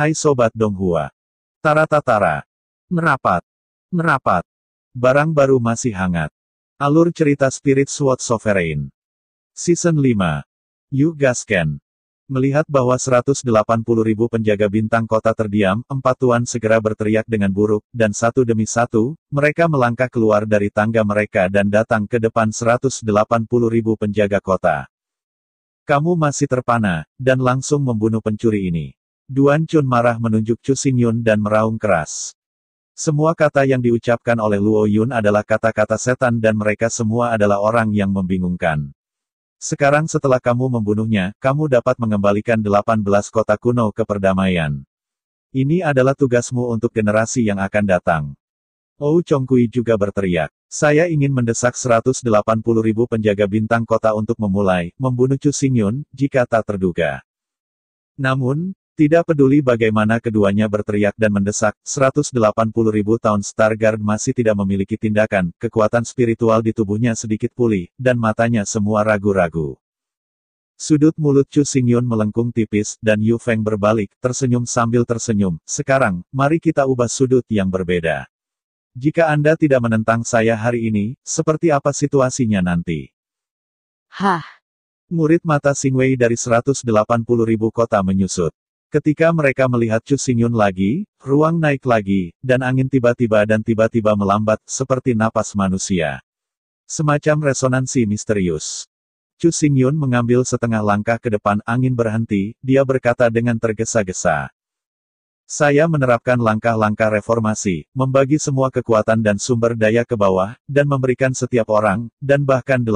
Hai Sobat Donghua. tara tara Merapat. Merapat. Barang baru masih hangat. Alur cerita Spirit Sword Sovereign. Season 5. Yu Gasken. Melihat bahwa 180 ribu penjaga bintang kota terdiam, empat tuan segera berteriak dengan buruk, dan satu demi satu, mereka melangkah keluar dari tangga mereka dan datang ke depan 180 ribu penjaga kota. Kamu masih terpana, dan langsung membunuh pencuri ini. Duan Chun marah menunjuk Chu Xingyun dan meraung keras. Semua kata yang diucapkan oleh Luo Yun adalah kata-kata setan dan mereka semua adalah orang yang membingungkan. Sekarang setelah kamu membunuhnya, kamu dapat mengembalikan 18 kota kuno ke perdamaian. Ini adalah tugasmu untuk generasi yang akan datang. Ou Chongkui juga berteriak. Saya ingin mendesak 180 ribu penjaga bintang kota untuk memulai, membunuh Chu Xingyun, jika tak terduga. Namun, tidak peduli bagaimana keduanya berteriak dan mendesak, 180 ribu tahun Stargard masih tidak memiliki tindakan, kekuatan spiritual di tubuhnya sedikit pulih, dan matanya semua ragu-ragu. Sudut mulut Chu Xingyun melengkung tipis, dan Yu Feng berbalik, tersenyum sambil tersenyum, sekarang, mari kita ubah sudut yang berbeda. Jika Anda tidak menentang saya hari ini, seperti apa situasinya nanti? Hah! Murid mata Singwei dari 180 ribu kota menyusut. Ketika mereka melihat Chu Xingyun lagi, ruang naik lagi, dan angin tiba-tiba dan tiba-tiba melambat, seperti napas manusia. Semacam resonansi misterius. Chu Xingyun mengambil setengah langkah ke depan angin berhenti, dia berkata dengan tergesa-gesa. Saya menerapkan langkah-langkah reformasi, membagi semua kekuatan dan sumber daya ke bawah, dan memberikan setiap orang, dan bahkan 18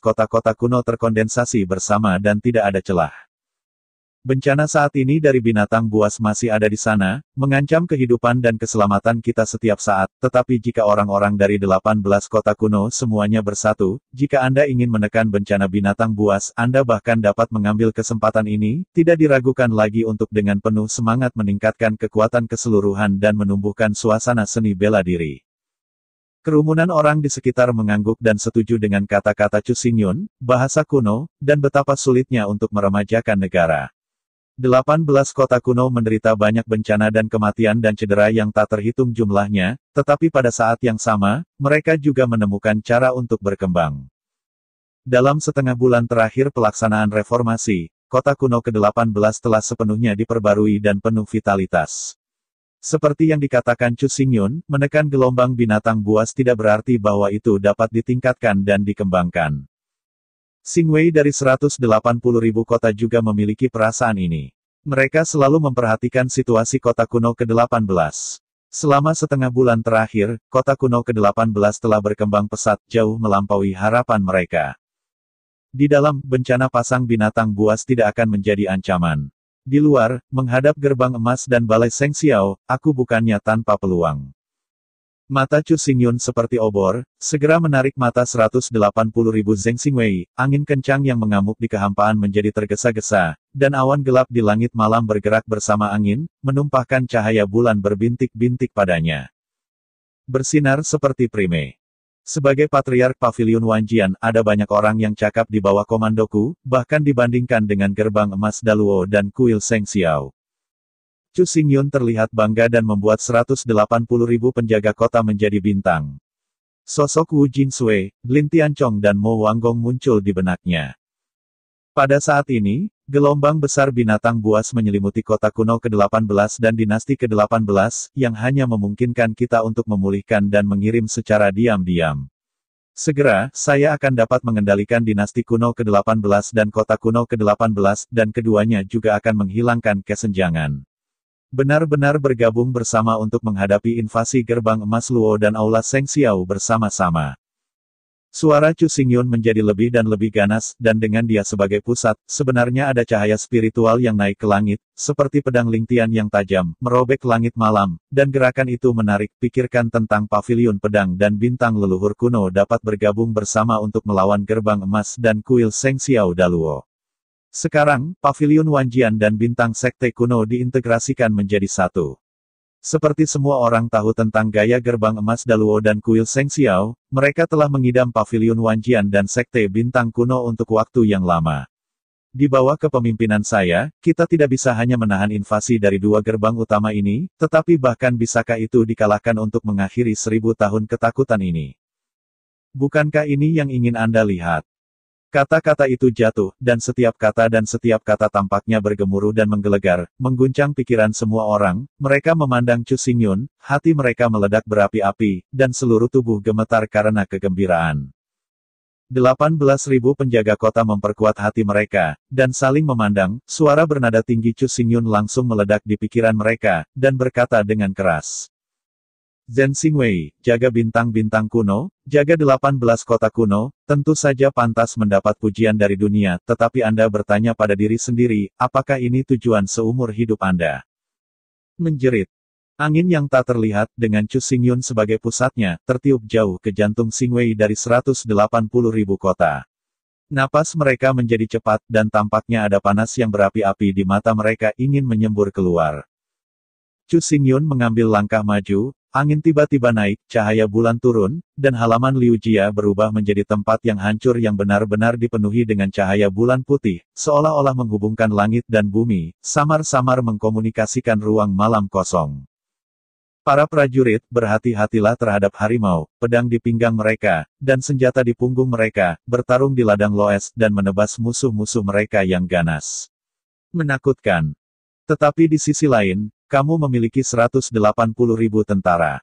kota-kota kuno terkondensasi bersama dan tidak ada celah. Bencana saat ini dari binatang buas masih ada di sana, mengancam kehidupan dan keselamatan kita setiap saat, tetapi jika orang-orang dari 18 kota kuno semuanya bersatu, jika Anda ingin menekan bencana binatang buas, Anda bahkan dapat mengambil kesempatan ini, tidak diragukan lagi untuk dengan penuh semangat meningkatkan kekuatan keseluruhan dan menumbuhkan suasana seni bela diri. Kerumunan orang di sekitar mengangguk dan setuju dengan kata-kata Cusinyun, bahasa kuno, dan betapa sulitnya untuk meremajakan negara. 18 kota kuno menderita banyak bencana dan kematian dan cedera yang tak terhitung jumlahnya, tetapi pada saat yang sama, mereka juga menemukan cara untuk berkembang. Dalam setengah bulan terakhir pelaksanaan reformasi, kota kuno ke-18 telah sepenuhnya diperbarui dan penuh vitalitas. Seperti yang dikatakan Chu Xingyun, menekan gelombang binatang buas tidak berarti bahwa itu dapat ditingkatkan dan dikembangkan. Wei dari 180 ribu kota juga memiliki perasaan ini. Mereka selalu memperhatikan situasi kota kuno ke-18. Selama setengah bulan terakhir, kota kuno ke-18 telah berkembang pesat, jauh melampaui harapan mereka. Di dalam, bencana pasang binatang buas tidak akan menjadi ancaman. Di luar, menghadap gerbang emas dan balai Seng Xiao, aku bukannya tanpa peluang. Mata Chu Xingyun seperti obor, segera menarik mata 180 ribu Zeng Xingwei, angin kencang yang mengamuk di kehampaan menjadi tergesa-gesa, dan awan gelap di langit malam bergerak bersama angin, menumpahkan cahaya bulan berbintik-bintik padanya. Bersinar seperti prime. Sebagai patriark pavilion Wanjian, ada banyak orang yang cakap di bawah komandoku, bahkan dibandingkan dengan gerbang emas Daluo dan kuil Seng Xiao. Chu Xingyun terlihat bangga dan membuat 180 ribu penjaga kota menjadi bintang. Sosok Wu Jin Sui, Lin Tianchong dan Mo Wanggong muncul di benaknya. Pada saat ini, gelombang besar binatang buas menyelimuti kota kuno ke-18 dan dinasti ke-18, yang hanya memungkinkan kita untuk memulihkan dan mengirim secara diam-diam. Segera, saya akan dapat mengendalikan dinasti kuno ke-18 dan kota kuno ke-18, dan keduanya juga akan menghilangkan kesenjangan benar-benar bergabung bersama untuk menghadapi invasi gerbang emas Luo dan Aula Seng Xiao bersama-sama. Suara Chu Xingyun menjadi lebih dan lebih ganas, dan dengan dia sebagai pusat, sebenarnya ada cahaya spiritual yang naik ke langit, seperti pedang lingtian yang tajam, merobek langit malam, dan gerakan itu menarik, pikirkan tentang pavilion pedang dan bintang leluhur kuno dapat bergabung bersama untuk melawan gerbang emas dan kuil Seng Xiao Daluo. Sekarang, pavilion Wanjian dan bintang sekte kuno diintegrasikan menjadi satu. Seperti semua orang tahu tentang gaya gerbang emas Daluo dan kuil Seng Xiao, mereka telah mengidam pavilion Wanjian dan sekte bintang kuno untuk waktu yang lama. Di bawah kepemimpinan saya, kita tidak bisa hanya menahan invasi dari dua gerbang utama ini, tetapi bahkan bisakah itu dikalahkan untuk mengakhiri seribu tahun ketakutan ini? Bukankah ini yang ingin Anda lihat? Kata-kata itu jatuh, dan setiap kata dan setiap kata tampaknya bergemuruh dan menggelegar, mengguncang pikiran semua orang, mereka memandang Chu Xingyun, hati mereka meledak berapi-api, dan seluruh tubuh gemetar karena kegembiraan. 18.000 penjaga kota memperkuat hati mereka, dan saling memandang, suara bernada tinggi Chu Xingyun langsung meledak di pikiran mereka, dan berkata dengan keras. Zhen Xingwei, jaga bintang-bintang kuno, jaga 18 kota kuno, tentu saja pantas mendapat pujian dari dunia, tetapi Anda bertanya pada diri sendiri, apakah ini tujuan seumur hidup Anda? Menjerit. Angin yang tak terlihat, dengan Chu Xingyun sebagai pusatnya, tertiup jauh ke jantung Xingwei dari 180 ribu kota. Napas mereka menjadi cepat, dan tampaknya ada panas yang berapi-api di mata mereka ingin menyembur keluar. Chu Xingyun mengambil langkah maju, Angin tiba-tiba naik, cahaya bulan turun, dan halaman Liu Jia berubah menjadi tempat yang hancur yang benar-benar dipenuhi dengan cahaya bulan putih, seolah-olah menghubungkan langit dan bumi, samar-samar mengkomunikasikan ruang malam kosong. Para prajurit berhati-hatilah terhadap harimau, pedang di pinggang mereka, dan senjata di punggung mereka, bertarung di ladang loes dan menebas musuh-musuh mereka yang ganas. Menakutkan. Tetapi di sisi lain, kamu memiliki 180 ribu tentara.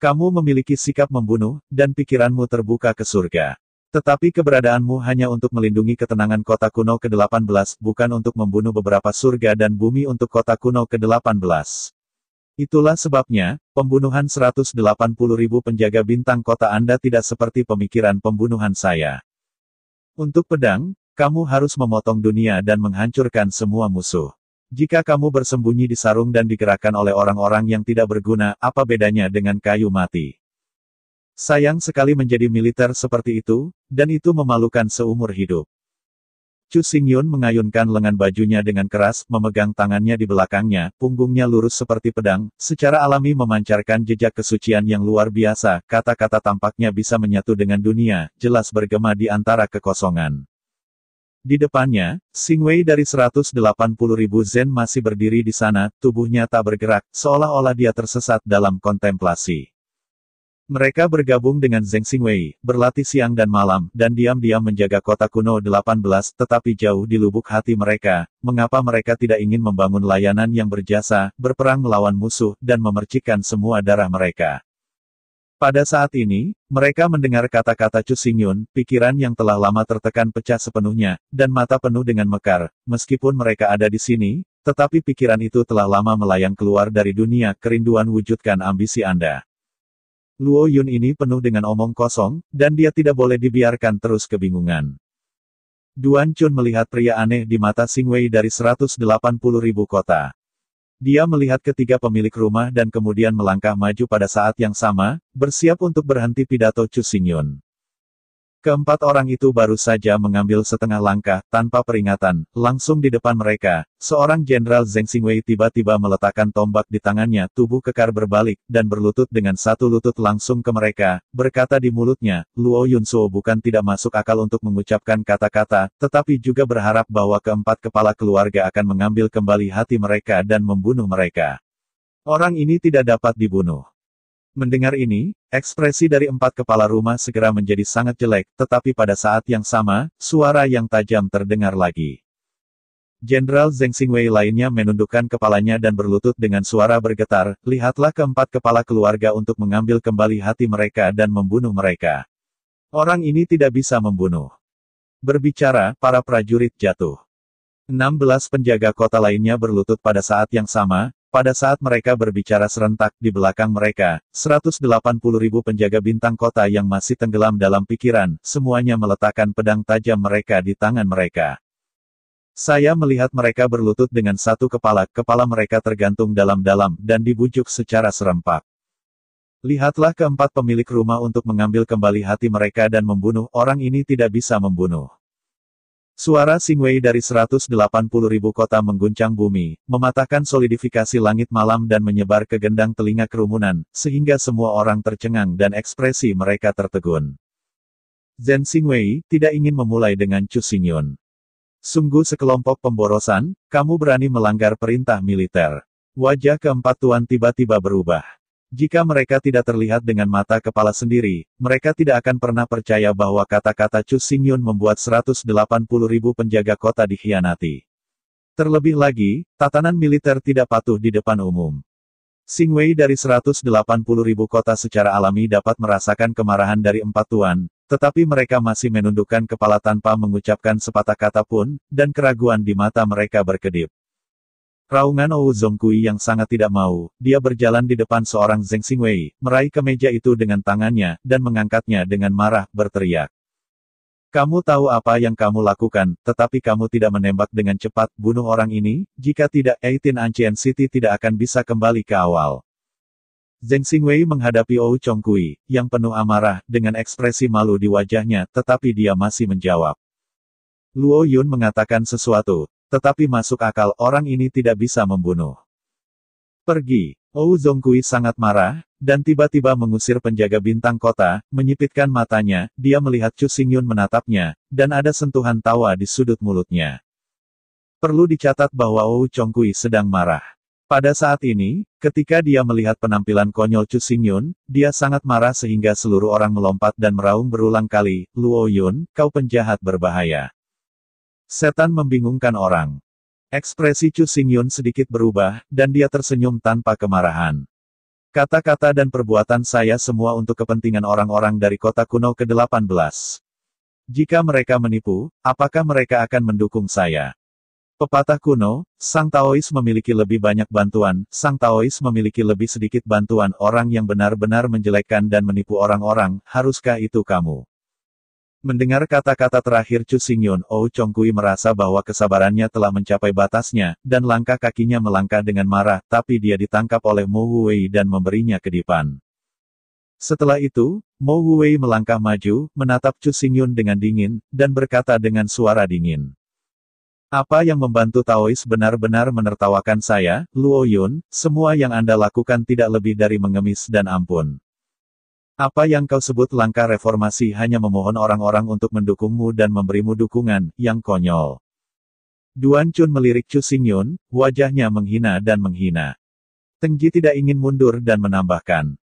Kamu memiliki sikap membunuh, dan pikiranmu terbuka ke surga. Tetapi keberadaanmu hanya untuk melindungi ketenangan kota kuno ke-18, bukan untuk membunuh beberapa surga dan bumi untuk kota kuno ke-18. Itulah sebabnya, pembunuhan 180 ribu penjaga bintang kota Anda tidak seperti pemikiran pembunuhan saya. Untuk pedang, kamu harus memotong dunia dan menghancurkan semua musuh. Jika kamu bersembunyi di sarung dan digerakkan oleh orang-orang yang tidak berguna, apa bedanya dengan kayu mati? Sayang sekali menjadi militer seperti itu, dan itu memalukan seumur hidup. Chu Xingyun mengayunkan lengan bajunya dengan keras, memegang tangannya di belakangnya, punggungnya lurus seperti pedang, secara alami memancarkan jejak kesucian yang luar biasa, kata-kata tampaknya bisa menyatu dengan dunia, jelas bergema di antara kekosongan. Di depannya, Singwei dari 180 ribu Zen masih berdiri di sana, tubuhnya tak bergerak, seolah-olah dia tersesat dalam kontemplasi. Mereka bergabung dengan Zeng Wei, berlatih siang dan malam, dan diam-diam menjaga kota kuno 18, tetapi jauh di lubuk hati mereka, mengapa mereka tidak ingin membangun layanan yang berjasa, berperang melawan musuh, dan memercikan semua darah mereka. Pada saat ini, mereka mendengar kata-kata Chu Xingyun, pikiran yang telah lama tertekan pecah sepenuhnya, dan mata penuh dengan mekar. Meskipun mereka ada di sini, tetapi pikiran itu telah lama melayang keluar dari dunia kerinduan wujudkan ambisi Anda. Luo Yun ini penuh dengan omong kosong, dan dia tidak boleh dibiarkan terus kebingungan. Duan Chun melihat pria aneh di mata Singwei dari 180 ribu kota. Dia melihat ketiga pemilik rumah dan kemudian melangkah maju pada saat yang sama, bersiap untuk berhenti pidato Chu Xingyun. Keempat orang itu baru saja mengambil setengah langkah, tanpa peringatan, langsung di depan mereka, seorang Jenderal Zeng Xingwei tiba-tiba meletakkan tombak di tangannya, tubuh kekar berbalik, dan berlutut dengan satu lutut langsung ke mereka, berkata di mulutnya, Luo Yunsuo bukan tidak masuk akal untuk mengucapkan kata-kata, tetapi juga berharap bahwa keempat kepala keluarga akan mengambil kembali hati mereka dan membunuh mereka. Orang ini tidak dapat dibunuh. Mendengar ini, ekspresi dari empat kepala rumah segera menjadi sangat jelek, tetapi pada saat yang sama, suara yang tajam terdengar lagi. Jenderal Zeng Xingwei lainnya menundukkan kepalanya dan berlutut dengan suara bergetar, lihatlah keempat kepala keluarga untuk mengambil kembali hati mereka dan membunuh mereka. Orang ini tidak bisa membunuh. Berbicara, para prajurit jatuh. 16 penjaga kota lainnya berlutut pada saat yang sama, pada saat mereka berbicara serentak di belakang mereka, 180 ribu penjaga bintang kota yang masih tenggelam dalam pikiran, semuanya meletakkan pedang tajam mereka di tangan mereka. Saya melihat mereka berlutut dengan satu kepala, kepala mereka tergantung dalam-dalam, dan dibujuk secara serempak. Lihatlah keempat pemilik rumah untuk mengambil kembali hati mereka dan membunuh, orang ini tidak bisa membunuh. Suara Singwei dari 180 ribu kota mengguncang bumi, mematahkan solidifikasi langit malam dan menyebar ke gendang telinga kerumunan, sehingga semua orang tercengang dan ekspresi mereka tertegun. Zhen Singwei tidak ingin memulai dengan Chu Xingyun. Sungguh sekelompok pemborosan, kamu berani melanggar perintah militer. Wajah keempat tuan tiba-tiba berubah. Jika mereka tidak terlihat dengan mata kepala sendiri, mereka tidak akan pernah percaya bahwa kata-kata Chu Xingyun membuat 180 ribu penjaga kota dikhianati. Terlebih lagi, tatanan militer tidak patuh di depan umum. Singwei dari 180 ribu kota secara alami dapat merasakan kemarahan dari empat tuan, tetapi mereka masih menundukkan kepala tanpa mengucapkan sepatah kata pun, dan keraguan di mata mereka berkedip. Raungan Ou Zongkui yang sangat tidak mau, dia berjalan di depan seorang Zheng Xingwei, meraih kemeja itu dengan tangannya, dan mengangkatnya dengan marah, berteriak. Kamu tahu apa yang kamu lakukan, tetapi kamu tidak menembak dengan cepat, bunuh orang ini, jika tidak, 18 Ancient City tidak akan bisa kembali ke awal. Zheng Xingwei menghadapi Ou Chongkui, yang penuh amarah, dengan ekspresi malu di wajahnya, tetapi dia masih menjawab. Luo Yun mengatakan sesuatu, tetapi masuk akal orang ini tidak bisa membunuh. Pergi. Ou Zongkui sangat marah, dan tiba-tiba mengusir penjaga bintang kota, menyipitkan matanya, dia melihat Chu Xingyun menatapnya, dan ada sentuhan tawa di sudut mulutnya. Perlu dicatat bahwa Ou Chongkui sedang marah. Pada saat ini, ketika dia melihat penampilan konyol Chu Xingyun, dia sangat marah sehingga seluruh orang melompat dan meraung berulang kali, Luo Yun, kau penjahat berbahaya. Setan membingungkan orang. Ekspresi Chu Xingyun sedikit berubah, dan dia tersenyum tanpa kemarahan. Kata-kata dan perbuatan saya semua untuk kepentingan orang-orang dari kota kuno ke-18. Jika mereka menipu, apakah mereka akan mendukung saya? Pepatah kuno, Sang Taois memiliki lebih banyak bantuan, Sang Taois memiliki lebih sedikit bantuan orang yang benar-benar menjelekkan dan menipu orang-orang, haruskah itu kamu? Mendengar kata-kata terakhir Chu Xingyun, Oh Chongkui merasa bahwa kesabarannya telah mencapai batasnya, dan langkah kakinya melangkah dengan marah, tapi dia ditangkap oleh Mo Huwei dan memberinya kedipan. Setelah itu, Mo Huwei melangkah maju, menatap Chu Xingyun dengan dingin, dan berkata dengan suara dingin. Apa yang membantu Taois benar-benar menertawakan saya, Luo Yun, semua yang Anda lakukan tidak lebih dari mengemis dan ampun. Apa yang kau sebut langkah reformasi hanya memohon orang-orang untuk mendukungmu dan memberimu dukungan, yang konyol. Duan Chun melirik Chu Xingyun, wajahnya menghina dan menghina. Tengji tidak ingin mundur dan menambahkan.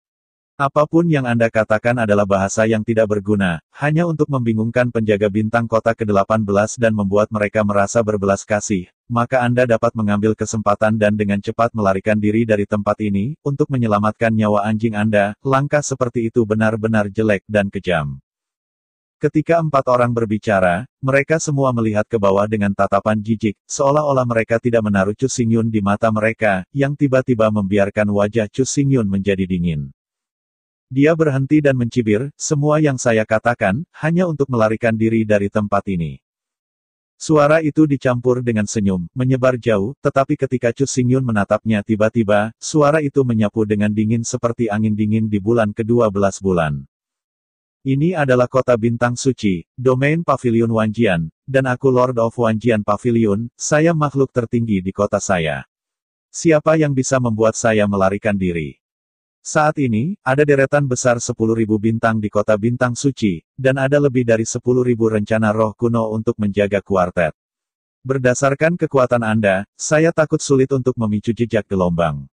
Apapun yang Anda katakan adalah bahasa yang tidak berguna, hanya untuk membingungkan penjaga bintang kota ke-18 dan membuat mereka merasa berbelas kasih, maka Anda dapat mengambil kesempatan dan dengan cepat melarikan diri dari tempat ini, untuk menyelamatkan nyawa anjing Anda, langkah seperti itu benar-benar jelek dan kejam. Ketika empat orang berbicara, mereka semua melihat ke bawah dengan tatapan jijik, seolah-olah mereka tidak menaruh Chu Xingyun di mata mereka, yang tiba-tiba membiarkan wajah Chu Xingyun menjadi dingin. Dia berhenti dan mencibir, semua yang saya katakan, hanya untuk melarikan diri dari tempat ini. Suara itu dicampur dengan senyum, menyebar jauh, tetapi ketika Chu Xingyun menatapnya tiba-tiba, suara itu menyapu dengan dingin seperti angin dingin di bulan ke-12 bulan. Ini adalah kota bintang suci, domain pavilion Wanjian, dan aku Lord of Wanjian Pavilion, saya makhluk tertinggi di kota saya. Siapa yang bisa membuat saya melarikan diri? Saat ini, ada deretan besar 10.000 bintang di kota bintang suci, dan ada lebih dari 10.000 rencana roh kuno untuk menjaga kuartet. Berdasarkan kekuatan Anda, saya takut sulit untuk memicu jejak gelombang.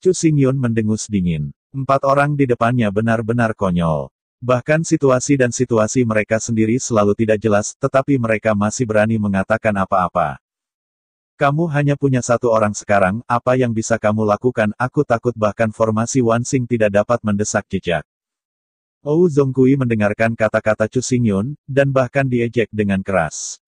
Chu Xingyun mendengus dingin. Empat orang di depannya benar-benar konyol. Bahkan situasi dan situasi mereka sendiri selalu tidak jelas, tetapi mereka masih berani mengatakan apa-apa. Kamu hanya punya satu orang sekarang, apa yang bisa kamu lakukan? Aku takut bahkan formasi Wansing tidak dapat mendesak jejak. Ou Zongkui mendengarkan kata-kata Chu Xingyun, dan bahkan diejek dengan keras.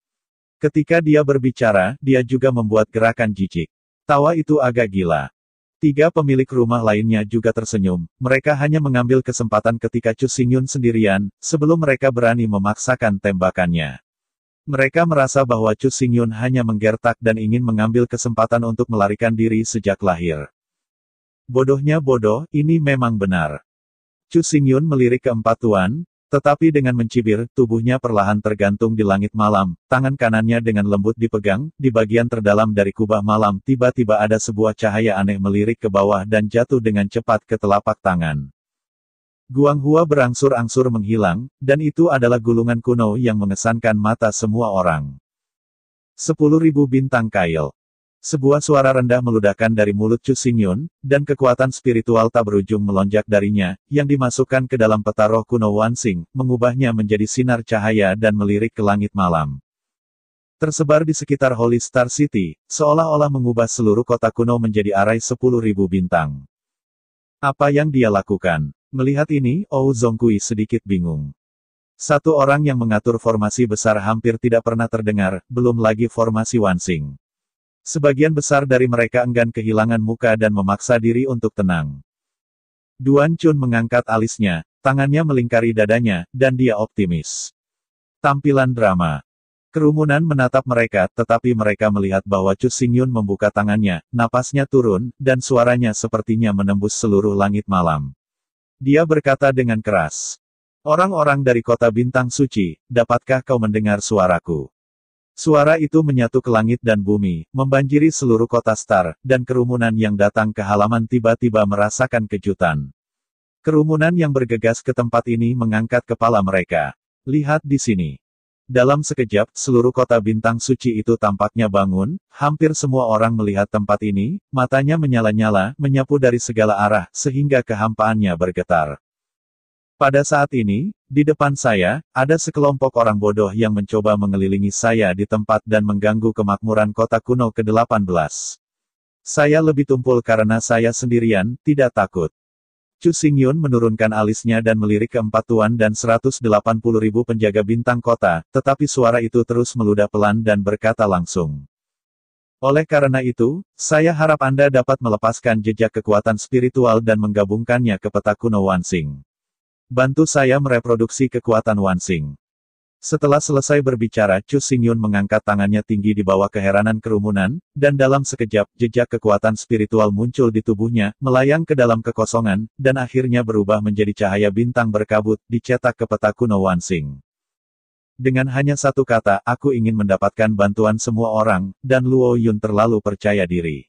Ketika dia berbicara, dia juga membuat gerakan jijik. Tawa itu agak gila. Tiga pemilik rumah lainnya juga tersenyum, mereka hanya mengambil kesempatan ketika Chu Xingyun sendirian, sebelum mereka berani memaksakan tembakannya. Mereka merasa bahwa Chu Xingyun hanya menggertak dan ingin mengambil kesempatan untuk melarikan diri sejak lahir. Bodohnya bodoh, ini memang benar. Chu Xingyun melirik keempat tuan, tetapi dengan mencibir, tubuhnya perlahan tergantung di langit malam, tangan kanannya dengan lembut dipegang, di bagian terdalam dari kubah malam tiba-tiba ada sebuah cahaya aneh melirik ke bawah dan jatuh dengan cepat ke telapak tangan. Guanghua berangsur-angsur menghilang, dan itu adalah gulungan kuno yang mengesankan mata semua orang. Sepuluh ribu bintang kail. Sebuah suara rendah meludahkan dari mulut Chu Xingyun, dan kekuatan spiritual tak berujung melonjak darinya, yang dimasukkan ke dalam peta roh kuno Wansing, mengubahnya menjadi sinar cahaya dan melirik ke langit malam. Tersebar di sekitar Holy Star City, seolah-olah mengubah seluruh kota kuno menjadi arai sepuluh bintang. Apa yang dia lakukan? Melihat ini, Ou Zongkui sedikit bingung. Satu orang yang mengatur formasi besar hampir tidak pernah terdengar, belum lagi formasi Wansing. Sebagian besar dari mereka enggan kehilangan muka dan memaksa diri untuk tenang. Duan Chun mengangkat alisnya, tangannya melingkari dadanya, dan dia optimis. Tampilan drama. Kerumunan menatap mereka, tetapi mereka melihat bahwa Chu Xingyun membuka tangannya, napasnya turun, dan suaranya sepertinya menembus seluruh langit malam. Dia berkata dengan keras. Orang-orang dari kota bintang suci, dapatkah kau mendengar suaraku? Suara itu menyatu ke langit dan bumi, membanjiri seluruh kota star, dan kerumunan yang datang ke halaman tiba-tiba merasakan kejutan. Kerumunan yang bergegas ke tempat ini mengangkat kepala mereka. Lihat di sini. Dalam sekejap, seluruh kota bintang suci itu tampaknya bangun, hampir semua orang melihat tempat ini, matanya menyala-nyala, menyapu dari segala arah, sehingga kehampaannya bergetar. Pada saat ini, di depan saya, ada sekelompok orang bodoh yang mencoba mengelilingi saya di tempat dan mengganggu kemakmuran kota kuno ke-18. Saya lebih tumpul karena saya sendirian, tidak takut. Chu Xingyun menurunkan alisnya dan melirik keempat tuan dan 180 ribu penjaga bintang kota, tetapi suara itu terus meludah pelan dan berkata langsung. Oleh karena itu, saya harap Anda dapat melepaskan jejak kekuatan spiritual dan menggabungkannya ke peta kuno Wansing. Bantu saya mereproduksi kekuatan Wansing. Setelah selesai berbicara, Chu Xingyun mengangkat tangannya tinggi di bawah keheranan kerumunan, dan dalam sekejap, jejak kekuatan spiritual muncul di tubuhnya, melayang ke dalam kekosongan, dan akhirnya berubah menjadi cahaya bintang berkabut, dicetak ke peta kuno Wansing. Dengan hanya satu kata, aku ingin mendapatkan bantuan semua orang, dan Luo Yun terlalu percaya diri.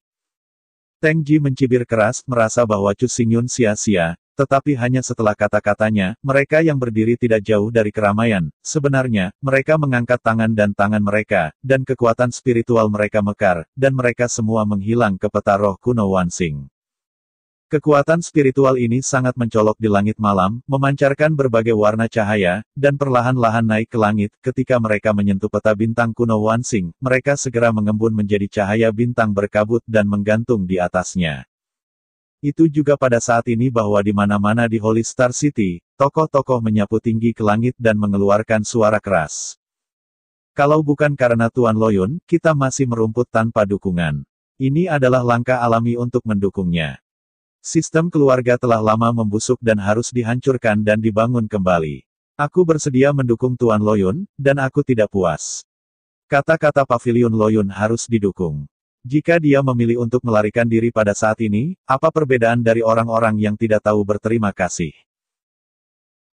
Teng Ji mencibir keras, merasa bahwa Chu Xingyun sia-sia, tetapi hanya setelah kata-katanya, mereka yang berdiri tidak jauh dari keramaian. Sebenarnya, mereka mengangkat tangan dan tangan mereka, dan kekuatan spiritual mereka mekar, dan mereka semua menghilang ke peta roh kuno Wansing. Kekuatan spiritual ini sangat mencolok di langit malam, memancarkan berbagai warna cahaya, dan perlahan-lahan naik ke langit. Ketika mereka menyentuh peta bintang kuno Wansing, mereka segera mengembun menjadi cahaya bintang berkabut dan menggantung di atasnya. Itu juga pada saat ini bahwa di mana-mana di Holy Star City, tokoh-tokoh menyapu tinggi ke langit dan mengeluarkan suara keras. Kalau bukan karena Tuan Loyun, kita masih merumput tanpa dukungan. Ini adalah langkah alami untuk mendukungnya. Sistem keluarga telah lama membusuk dan harus dihancurkan dan dibangun kembali. Aku bersedia mendukung Tuan Loyun, dan aku tidak puas. Kata-kata Pavilion Loyun harus didukung. Jika dia memilih untuk melarikan diri pada saat ini, apa perbedaan dari orang-orang yang tidak tahu berterima kasih?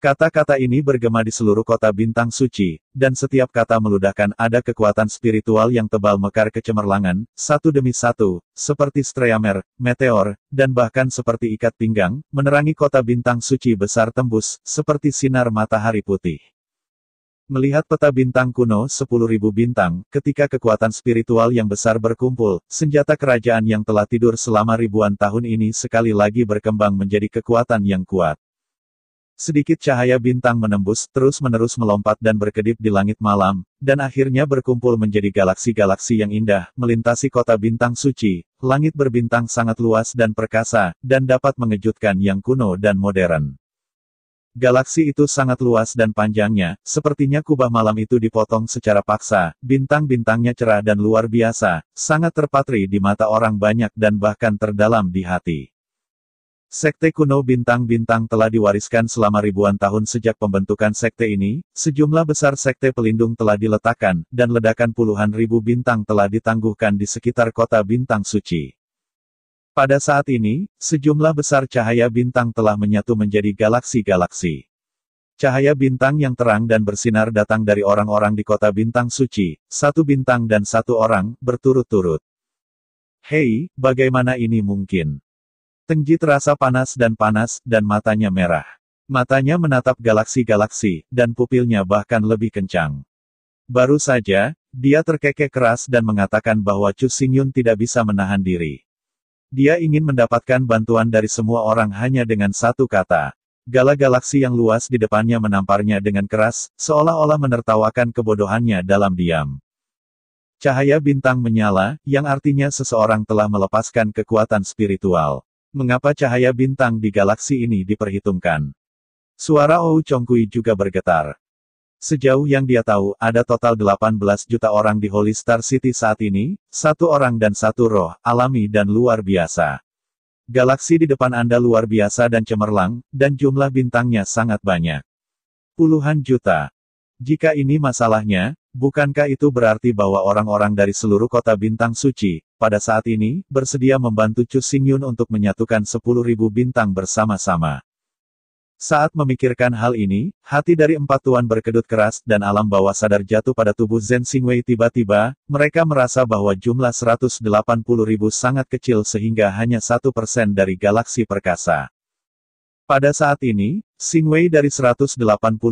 Kata-kata ini bergema di seluruh kota bintang suci, dan setiap kata meludahkan ada kekuatan spiritual yang tebal mekar kecemerlangan, satu demi satu, seperti streamer, meteor, dan bahkan seperti ikat pinggang, menerangi kota bintang suci besar tembus, seperti sinar matahari putih. Melihat peta bintang kuno 10.000 bintang, ketika kekuatan spiritual yang besar berkumpul, senjata kerajaan yang telah tidur selama ribuan tahun ini sekali lagi berkembang menjadi kekuatan yang kuat. Sedikit cahaya bintang menembus, terus-menerus melompat dan berkedip di langit malam, dan akhirnya berkumpul menjadi galaksi-galaksi yang indah, melintasi kota bintang suci, langit berbintang sangat luas dan perkasa, dan dapat mengejutkan yang kuno dan modern. Galaksi itu sangat luas dan panjangnya, sepertinya kubah malam itu dipotong secara paksa, bintang-bintangnya cerah dan luar biasa, sangat terpatri di mata orang banyak dan bahkan terdalam di hati. Sekte kuno bintang-bintang telah diwariskan selama ribuan tahun sejak pembentukan sekte ini, sejumlah besar sekte pelindung telah diletakkan, dan ledakan puluhan ribu bintang telah ditangguhkan di sekitar kota bintang suci. Pada saat ini, sejumlah besar cahaya bintang telah menyatu menjadi galaksi-galaksi. Cahaya bintang yang terang dan bersinar datang dari orang-orang di kota bintang suci, satu bintang dan satu orang, berturut-turut. Hei, bagaimana ini mungkin? Tengji terasa panas dan panas, dan matanya merah. Matanya menatap galaksi-galaksi, dan pupilnya bahkan lebih kencang. Baru saja, dia terkekeh keras dan mengatakan bahwa Chu Xingyun tidak bisa menahan diri. Dia ingin mendapatkan bantuan dari semua orang hanya dengan satu kata. Gala galaksi yang luas di depannya menamparnya dengan keras, seolah-olah menertawakan kebodohannya dalam diam. Cahaya bintang menyala, yang artinya seseorang telah melepaskan kekuatan spiritual. Mengapa cahaya bintang di galaksi ini diperhitungkan? Suara Ou Chongkui juga bergetar. Sejauh yang dia tahu, ada total 18 juta orang di Holy Star City saat ini, satu orang dan satu roh, alami dan luar biasa. Galaksi di depan Anda luar biasa dan cemerlang, dan jumlah bintangnya sangat banyak. Puluhan juta. Jika ini masalahnya, bukankah itu berarti bahwa orang-orang dari seluruh kota bintang suci, pada saat ini, bersedia membantu Chu Xingyun untuk menyatukan 10.000 bintang bersama-sama. Saat memikirkan hal ini, hati dari empat tuan berkedut keras dan alam bawah sadar jatuh pada tubuh Zen Xingwei tiba-tiba, mereka merasa bahwa jumlah 180 ribu sangat kecil sehingga hanya satu persen dari galaksi perkasa. Pada saat ini, Xingwei dari 180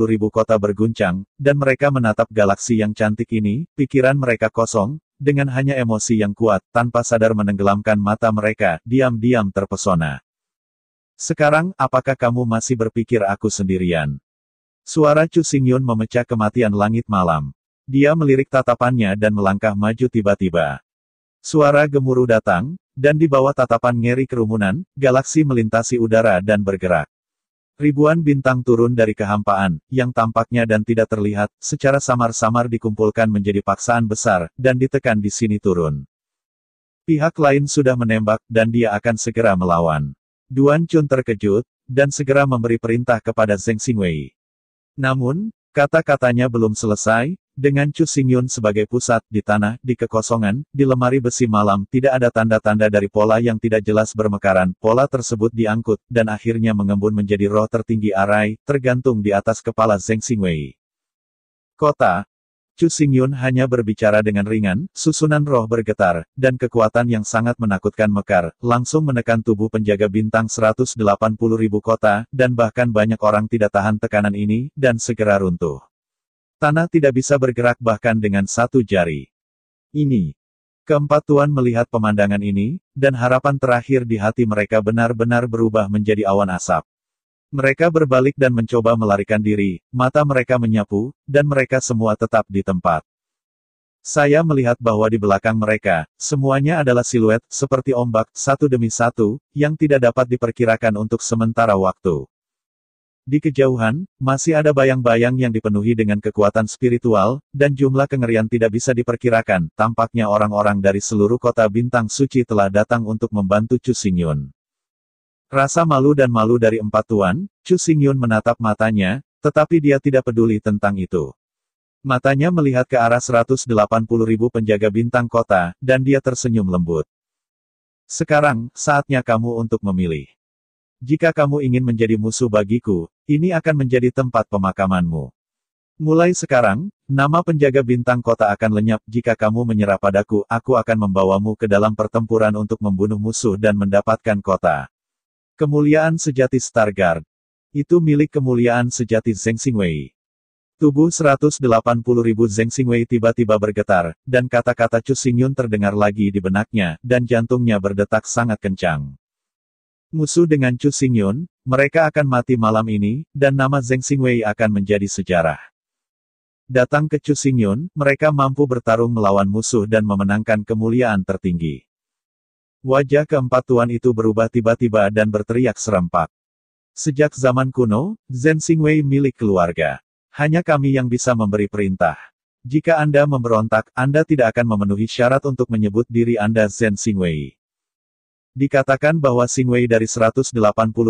ribu kota berguncang, dan mereka menatap galaksi yang cantik ini, pikiran mereka kosong, dengan hanya emosi yang kuat, tanpa sadar menenggelamkan mata mereka, diam-diam terpesona. Sekarang, apakah kamu masih berpikir aku sendirian? Suara Chu Xingyun memecah kematian langit malam. Dia melirik tatapannya dan melangkah maju tiba-tiba. Suara gemuruh datang, dan di bawah tatapan ngeri kerumunan, galaksi melintasi udara dan bergerak. Ribuan bintang turun dari kehampaan, yang tampaknya dan tidak terlihat, secara samar-samar dikumpulkan menjadi paksaan besar, dan ditekan di sini turun. Pihak lain sudah menembak, dan dia akan segera melawan. Duan Chun terkejut, dan segera memberi perintah kepada Zheng Xingwei. Namun, kata-katanya belum selesai, dengan Chu Xingyun sebagai pusat di tanah, di kekosongan, di lemari besi malam tidak ada tanda-tanda dari pola yang tidak jelas bermekaran, pola tersebut diangkut, dan akhirnya mengembun menjadi roh tertinggi arai, tergantung di atas kepala Zheng Xingwei. Kota, Chu Xingyun hanya berbicara dengan ringan, susunan roh bergetar, dan kekuatan yang sangat menakutkan mekar, langsung menekan tubuh penjaga bintang 180 ribu kota, dan bahkan banyak orang tidak tahan tekanan ini, dan segera runtuh. Tanah tidak bisa bergerak bahkan dengan satu jari. Ini. Keempat tuan melihat pemandangan ini, dan harapan terakhir di hati mereka benar-benar berubah menjadi awan asap. Mereka berbalik dan mencoba melarikan diri, mata mereka menyapu, dan mereka semua tetap di tempat. Saya melihat bahwa di belakang mereka, semuanya adalah siluet, seperti ombak, satu demi satu, yang tidak dapat diperkirakan untuk sementara waktu. Di kejauhan, masih ada bayang-bayang yang dipenuhi dengan kekuatan spiritual, dan jumlah kengerian tidak bisa diperkirakan. Tampaknya orang-orang dari seluruh kota bintang suci telah datang untuk membantu Chu Rasa malu dan malu dari empat tuan, Chu Xingyun menatap matanya, tetapi dia tidak peduli tentang itu. Matanya melihat ke arah 180 ribu penjaga bintang kota, dan dia tersenyum lembut. Sekarang, saatnya kamu untuk memilih. Jika kamu ingin menjadi musuh bagiku, ini akan menjadi tempat pemakamanmu. Mulai sekarang, nama penjaga bintang kota akan lenyap jika kamu menyerah padaku, aku akan membawamu ke dalam pertempuran untuk membunuh musuh dan mendapatkan kota. Kemuliaan sejati Stargard. Itu milik kemuliaan sejati Zeng Xingwei. Tubuh 180 ribu Zeng Xingwei tiba-tiba bergetar, dan kata-kata Chu Xingyun terdengar lagi di benaknya, dan jantungnya berdetak sangat kencang. Musuh dengan Chu Xingyun, mereka akan mati malam ini, dan nama Zeng Xingwei akan menjadi sejarah. Datang ke Chu Xingyun, mereka mampu bertarung melawan musuh dan memenangkan kemuliaan tertinggi. Wajah keempat tuan itu berubah tiba-tiba dan berteriak serempak. Sejak zaman kuno, Zhen Xingwei milik keluarga. Hanya kami yang bisa memberi perintah. Jika Anda memberontak, Anda tidak akan memenuhi syarat untuk menyebut diri Anda Zhen Xingwei. Dikatakan bahwa Singwei dari 180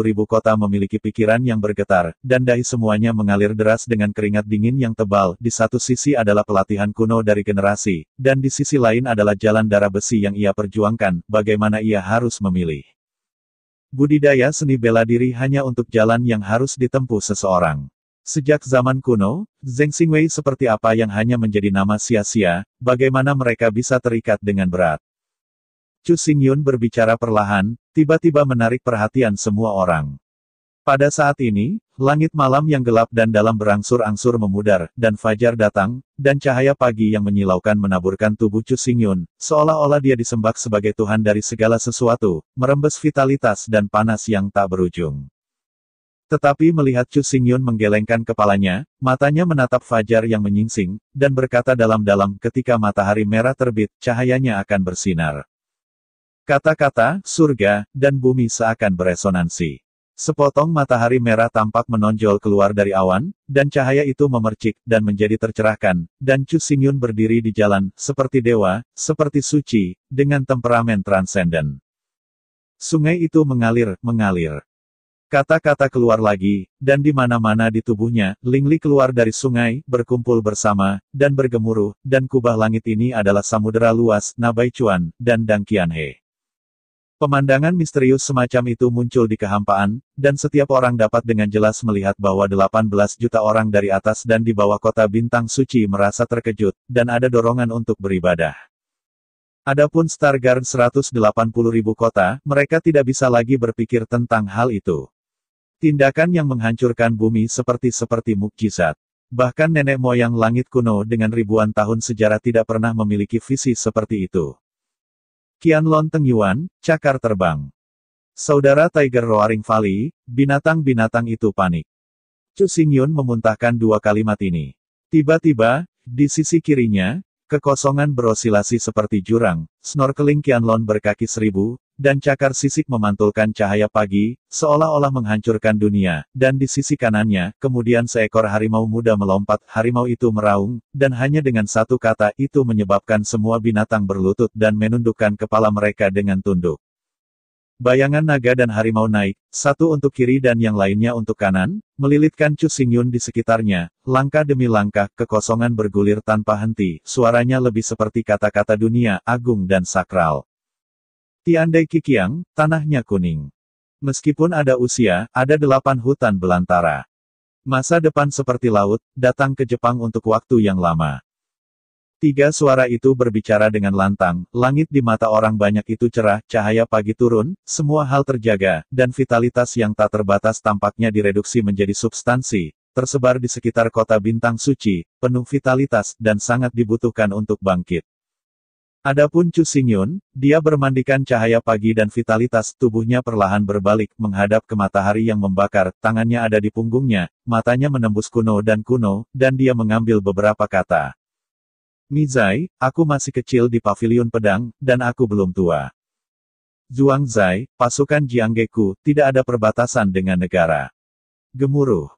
ribu kota memiliki pikiran yang bergetar, dan dahi semuanya mengalir deras dengan keringat dingin yang tebal, di satu sisi adalah pelatihan kuno dari generasi, dan di sisi lain adalah jalan darah besi yang ia perjuangkan, bagaimana ia harus memilih. Budidaya seni bela diri hanya untuk jalan yang harus ditempuh seseorang. Sejak zaman kuno, Zeng Xingwei seperti apa yang hanya menjadi nama sia-sia, bagaimana mereka bisa terikat dengan berat. Chu Xingyun berbicara perlahan, tiba-tiba menarik perhatian semua orang. Pada saat ini, langit malam yang gelap dan dalam berangsur-angsur memudar, dan fajar datang, dan cahaya pagi yang menyilaukan menaburkan tubuh Chu Xingyun, seolah-olah dia disembah sebagai Tuhan dari segala sesuatu, merembes vitalitas dan panas yang tak berujung. Tetapi melihat Chu Xingyun menggelengkan kepalanya, matanya menatap fajar yang menyingsing, dan berkata dalam-dalam ketika matahari merah terbit, cahayanya akan bersinar. Kata-kata, surga, dan bumi seakan beresonansi. Sepotong matahari merah tampak menonjol keluar dari awan, dan cahaya itu memercik, dan menjadi tercerahkan, dan Chu Xingyun berdiri di jalan, seperti dewa, seperti suci, dengan temperamen transenden. Sungai itu mengalir, mengalir. Kata-kata keluar lagi, dan di mana-mana di tubuhnya, Lingli keluar dari sungai, berkumpul bersama, dan bergemuruh, dan kubah langit ini adalah samudera luas, Nabai Chuan, dan Dangkianhe. Pemandangan misterius semacam itu muncul di kehampaan, dan setiap orang dapat dengan jelas melihat bahwa 18 juta orang dari atas dan di bawah kota bintang suci merasa terkejut, dan ada dorongan untuk beribadah. Adapun Stargard 180 ribu kota, mereka tidak bisa lagi berpikir tentang hal itu. Tindakan yang menghancurkan bumi seperti-seperti mukjizat. Bahkan nenek moyang langit kuno dengan ribuan tahun sejarah tidak pernah memiliki visi seperti itu. Qianlon Tengyuan, cakar terbang. Saudara Tiger Roaring Valley, binatang-binatang itu panik. Chu Xingyun memuntahkan dua kalimat ini. Tiba-tiba, di sisi kirinya, kekosongan berosilasi seperti jurang, snorkeling Qianlong berkaki seribu, dan cakar sisik memantulkan cahaya pagi, seolah-olah menghancurkan dunia, dan di sisi kanannya, kemudian seekor harimau muda melompat, harimau itu meraung, dan hanya dengan satu kata itu menyebabkan semua binatang berlutut dan menundukkan kepala mereka dengan tunduk. Bayangan naga dan harimau naik, satu untuk kiri dan yang lainnya untuk kanan, melilitkan Chu Xingyun di sekitarnya, langkah demi langkah, kekosongan bergulir tanpa henti, suaranya lebih seperti kata-kata dunia, agung dan sakral. Tiandai Kikiang, tanahnya kuning. Meskipun ada usia, ada delapan hutan belantara. Masa depan seperti laut, datang ke Jepang untuk waktu yang lama. Tiga suara itu berbicara dengan lantang, langit di mata orang banyak itu cerah, cahaya pagi turun, semua hal terjaga, dan vitalitas yang tak terbatas tampaknya direduksi menjadi substansi, tersebar di sekitar kota bintang suci, penuh vitalitas, dan sangat dibutuhkan untuk bangkit. Adapun Chu Xingyun, dia bermandikan cahaya pagi dan vitalitas tubuhnya perlahan berbalik menghadap ke matahari yang membakar, tangannya ada di punggungnya, matanya menembus kuno dan kuno, dan dia mengambil beberapa kata. Mizai, aku masih kecil di pavilion pedang, dan aku belum tua. Zhuang Zai, pasukan Jianggeku, tidak ada perbatasan dengan negara. Gemuruh.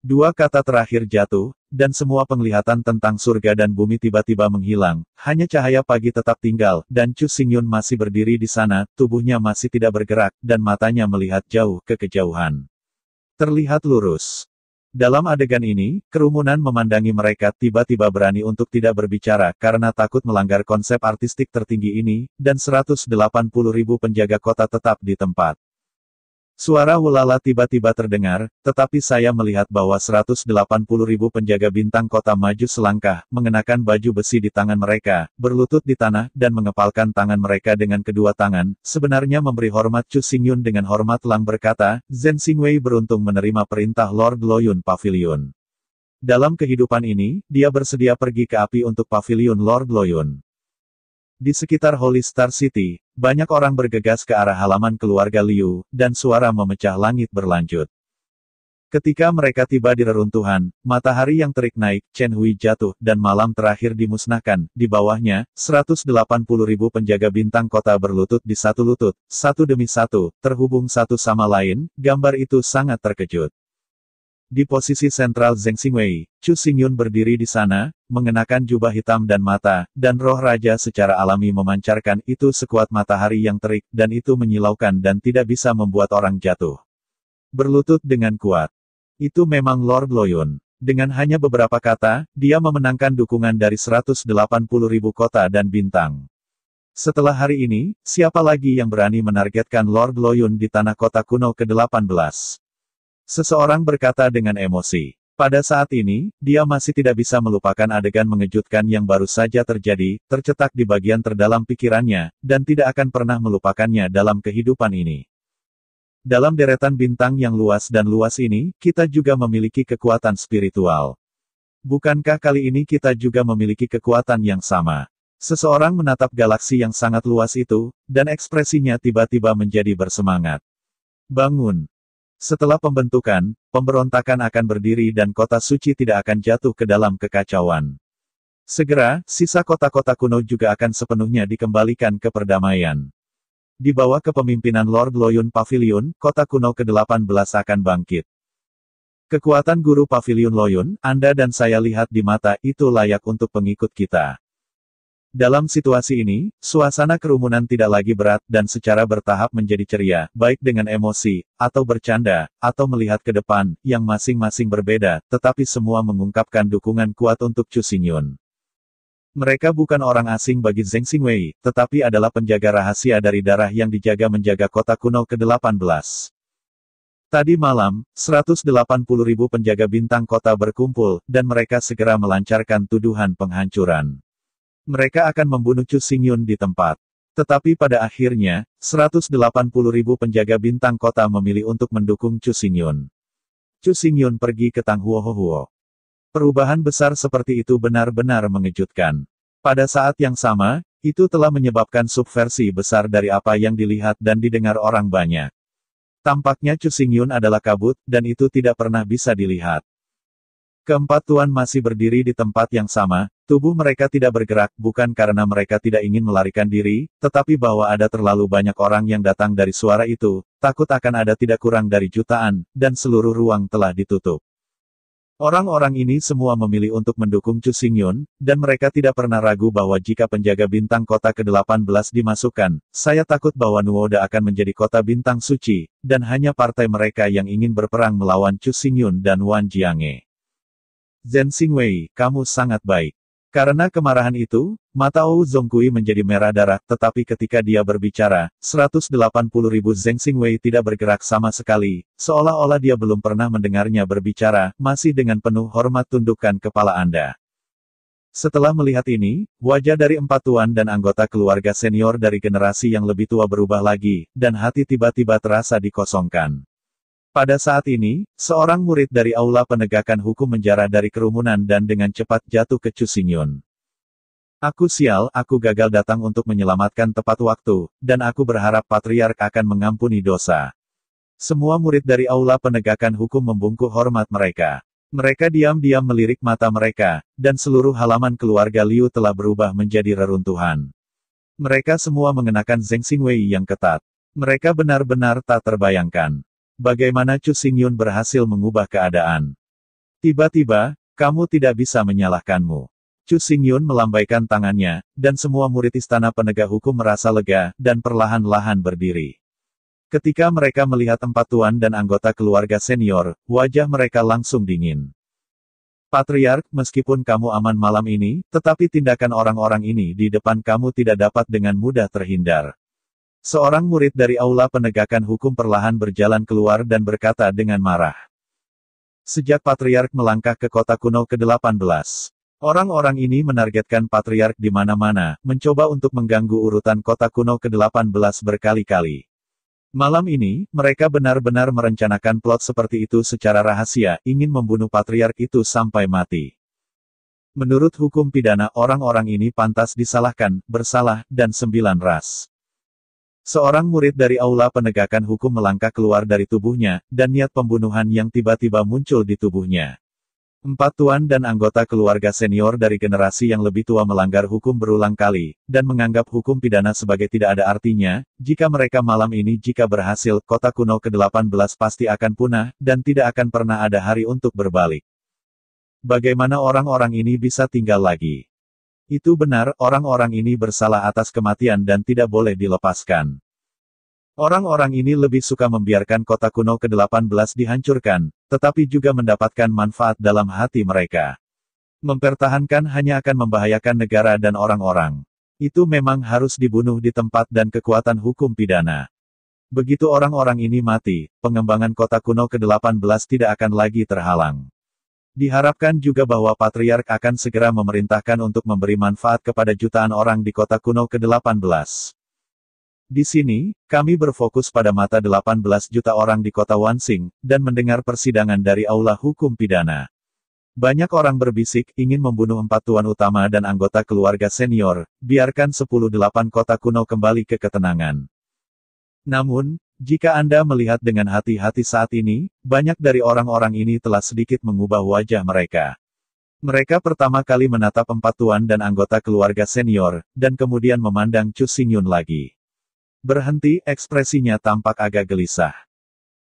Dua kata terakhir jatuh, dan semua penglihatan tentang surga dan bumi tiba-tiba menghilang, hanya cahaya pagi tetap tinggal, dan Chu Xingyun masih berdiri di sana, tubuhnya masih tidak bergerak, dan matanya melihat jauh ke kejauhan. Terlihat lurus. Dalam adegan ini, kerumunan memandangi mereka tiba-tiba berani untuk tidak berbicara karena takut melanggar konsep artistik tertinggi ini, dan 180 ribu penjaga kota tetap di tempat. Suara Hulala tiba-tiba terdengar, tetapi saya melihat bahwa 180 ribu penjaga bintang kota maju selangkah, mengenakan baju besi di tangan mereka, berlutut di tanah, dan mengepalkan tangan mereka dengan kedua tangan, sebenarnya memberi hormat Chu Xingyun dengan hormat lang berkata, Zhen Xingwei beruntung menerima perintah Lord Loyun Pavilion. Dalam kehidupan ini, dia bersedia pergi ke api untuk Pavilion Lord Loyun. Di sekitar Holy Star City, banyak orang bergegas ke arah halaman keluarga Liu, dan suara memecah langit berlanjut. Ketika mereka tiba di reruntuhan, matahari yang terik naik, Chen Hui jatuh, dan malam terakhir dimusnahkan. Di bawahnya, 180 ribu penjaga bintang kota berlutut di satu lutut, satu demi satu, terhubung satu sama lain, gambar itu sangat terkejut. Di posisi sentral Zheng Xingwei, Chu Xingyun berdiri di sana, mengenakan jubah hitam dan mata, dan roh raja secara alami memancarkan itu sekuat matahari yang terik, dan itu menyilaukan dan tidak bisa membuat orang jatuh. Berlutut dengan kuat. Itu memang Lord Loyun. Dengan hanya beberapa kata, dia memenangkan dukungan dari 180 ribu kota dan bintang. Setelah hari ini, siapa lagi yang berani menargetkan Lord Loyun di tanah kota kuno ke-18? Seseorang berkata dengan emosi. Pada saat ini, dia masih tidak bisa melupakan adegan mengejutkan yang baru saja terjadi, tercetak di bagian terdalam pikirannya, dan tidak akan pernah melupakannya dalam kehidupan ini. Dalam deretan bintang yang luas dan luas ini, kita juga memiliki kekuatan spiritual. Bukankah kali ini kita juga memiliki kekuatan yang sama? Seseorang menatap galaksi yang sangat luas itu, dan ekspresinya tiba-tiba menjadi bersemangat. Bangun, setelah pembentukan, pemberontakan akan berdiri dan kota suci tidak akan jatuh ke dalam kekacauan. Segera, sisa kota-kota kuno juga akan sepenuhnya dikembalikan ke perdamaian. Di bawah kepemimpinan Lord Loyun Pavilion, kota kuno ke-18 akan bangkit. Kekuatan guru Pavilion Loyun, Anda dan saya lihat di mata, itu layak untuk pengikut kita. Dalam situasi ini, suasana kerumunan tidak lagi berat dan secara bertahap menjadi ceria, baik dengan emosi, atau bercanda, atau melihat ke depan, yang masing-masing berbeda, tetapi semua mengungkapkan dukungan kuat untuk Chu Xingyun. Mereka bukan orang asing bagi Zheng Xingwei, tetapi adalah penjaga rahasia dari darah yang dijaga menjaga kota kuno ke-18. Tadi malam, 180 penjaga bintang kota berkumpul, dan mereka segera melancarkan tuduhan penghancuran mereka akan membunuh Chu Xingyun di tempat. Tetapi pada akhirnya, 180 ribu penjaga bintang kota memilih untuk mendukung Chu Xingyun. Chu Xingyun pergi ke Tang Huohohuo. Perubahan besar seperti itu benar-benar mengejutkan. Pada saat yang sama, itu telah menyebabkan subversi besar dari apa yang dilihat dan didengar orang banyak. Tampaknya Chu Xingyun adalah kabut, dan itu tidak pernah bisa dilihat. Keempat tuan masih berdiri di tempat yang sama, Tubuh mereka tidak bergerak bukan karena mereka tidak ingin melarikan diri, tetapi bahwa ada terlalu banyak orang yang datang dari suara itu, takut akan ada tidak kurang dari jutaan, dan seluruh ruang telah ditutup. Orang-orang ini semua memilih untuk mendukung Chu Xingyun, dan mereka tidak pernah ragu bahwa jika penjaga bintang kota ke-18 dimasukkan, saya takut bahwa Nuoda akan menjadi kota bintang suci, dan hanya partai mereka yang ingin berperang melawan Chu Xingyun dan Wan Jiange. Zhen Xingwei, kamu sangat baik. Karena kemarahan itu, mata Ou Zongkui menjadi merah darah, tetapi ketika dia berbicara, 180 ribu Zeng Xingwei tidak bergerak sama sekali, seolah-olah dia belum pernah mendengarnya berbicara, masih dengan penuh hormat tundukkan kepala Anda. Setelah melihat ini, wajah dari empat tuan dan anggota keluarga senior dari generasi yang lebih tua berubah lagi, dan hati tiba-tiba terasa dikosongkan. Pada saat ini, seorang murid dari aula penegakan hukum menjara dari kerumunan dan dengan cepat jatuh ke Cusinyun. Aku sial, aku gagal datang untuk menyelamatkan tepat waktu, dan aku berharap patriark akan mengampuni dosa. Semua murid dari aula penegakan hukum membungkuk hormat mereka. Mereka diam-diam melirik mata mereka, dan seluruh halaman keluarga Liu telah berubah menjadi reruntuhan. Mereka semua mengenakan Zheng Xingwei yang ketat. Mereka benar-benar tak terbayangkan bagaimana Chu Xingyun berhasil mengubah keadaan. Tiba-tiba, kamu tidak bisa menyalahkanmu. Chu Xingyun melambaikan tangannya, dan semua murid istana penegak hukum merasa lega, dan perlahan-lahan berdiri. Ketika mereka melihat empat tuan dan anggota keluarga senior, wajah mereka langsung dingin. Patriark, meskipun kamu aman malam ini, tetapi tindakan orang-orang ini di depan kamu tidak dapat dengan mudah terhindar. Seorang murid dari aula penegakan hukum perlahan berjalan keluar dan berkata dengan marah. Sejak Patriark melangkah ke kota kuno ke-18, orang-orang ini menargetkan Patriark di mana-mana, mencoba untuk mengganggu urutan kota kuno ke-18 berkali-kali. Malam ini, mereka benar-benar merencanakan plot seperti itu secara rahasia, ingin membunuh Patriark itu sampai mati. Menurut hukum pidana, orang-orang ini pantas disalahkan, bersalah, dan sembilan ras. Seorang murid dari aula penegakan hukum melangkah keluar dari tubuhnya, dan niat pembunuhan yang tiba-tiba muncul di tubuhnya. Empat tuan dan anggota keluarga senior dari generasi yang lebih tua melanggar hukum berulang kali, dan menganggap hukum pidana sebagai tidak ada artinya, jika mereka malam ini jika berhasil, kota kuno ke-18 pasti akan punah, dan tidak akan pernah ada hari untuk berbalik. Bagaimana orang-orang ini bisa tinggal lagi? Itu benar, orang-orang ini bersalah atas kematian dan tidak boleh dilepaskan. Orang-orang ini lebih suka membiarkan kota kuno ke-18 dihancurkan, tetapi juga mendapatkan manfaat dalam hati mereka. Mempertahankan hanya akan membahayakan negara dan orang-orang. Itu memang harus dibunuh di tempat dan kekuatan hukum pidana. Begitu orang-orang ini mati, pengembangan kota kuno ke-18 tidak akan lagi terhalang. Diharapkan juga bahwa Patriark akan segera memerintahkan untuk memberi manfaat kepada jutaan orang di kota kuno ke-18. Di sini, kami berfokus pada mata 18 juta orang di kota Wansing, dan mendengar persidangan dari Aula Hukum Pidana. Banyak orang berbisik, ingin membunuh empat tuan utama dan anggota keluarga senior, biarkan 10-8 kota kuno kembali ke ketenangan. Namun, jika Anda melihat dengan hati-hati saat ini, banyak dari orang-orang ini telah sedikit mengubah wajah mereka. Mereka pertama kali menatap empat tuan dan anggota keluarga senior, dan kemudian memandang Chu Xingyun lagi. Berhenti, ekspresinya tampak agak gelisah.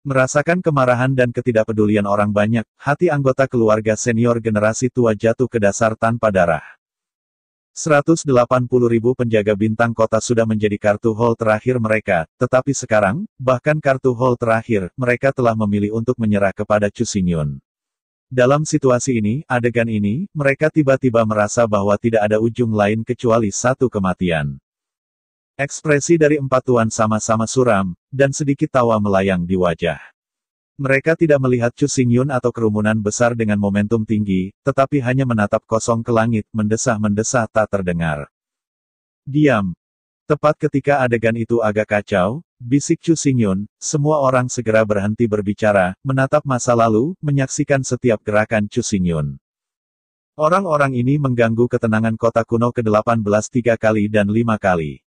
Merasakan kemarahan dan ketidakpedulian orang banyak, hati anggota keluarga senior generasi tua jatuh ke dasar tanpa darah. 180 ribu penjaga bintang kota sudah menjadi kartu hall terakhir mereka, tetapi sekarang, bahkan kartu hall terakhir, mereka telah memilih untuk menyerah kepada Cusinyun. Dalam situasi ini, adegan ini, mereka tiba-tiba merasa bahwa tidak ada ujung lain kecuali satu kematian. Ekspresi dari empat tuan sama-sama suram, dan sedikit tawa melayang di wajah. Mereka tidak melihat Chu Xingyun atau kerumunan besar dengan momentum tinggi, tetapi hanya menatap kosong ke langit, mendesah-mendesah tak terdengar. Diam. Tepat ketika adegan itu agak kacau, bisik Chu Xingyun, semua orang segera berhenti berbicara, menatap masa lalu, menyaksikan setiap gerakan Chu Xingyun. Orang-orang ini mengganggu ketenangan kota kuno ke-18 tiga kali dan lima kali.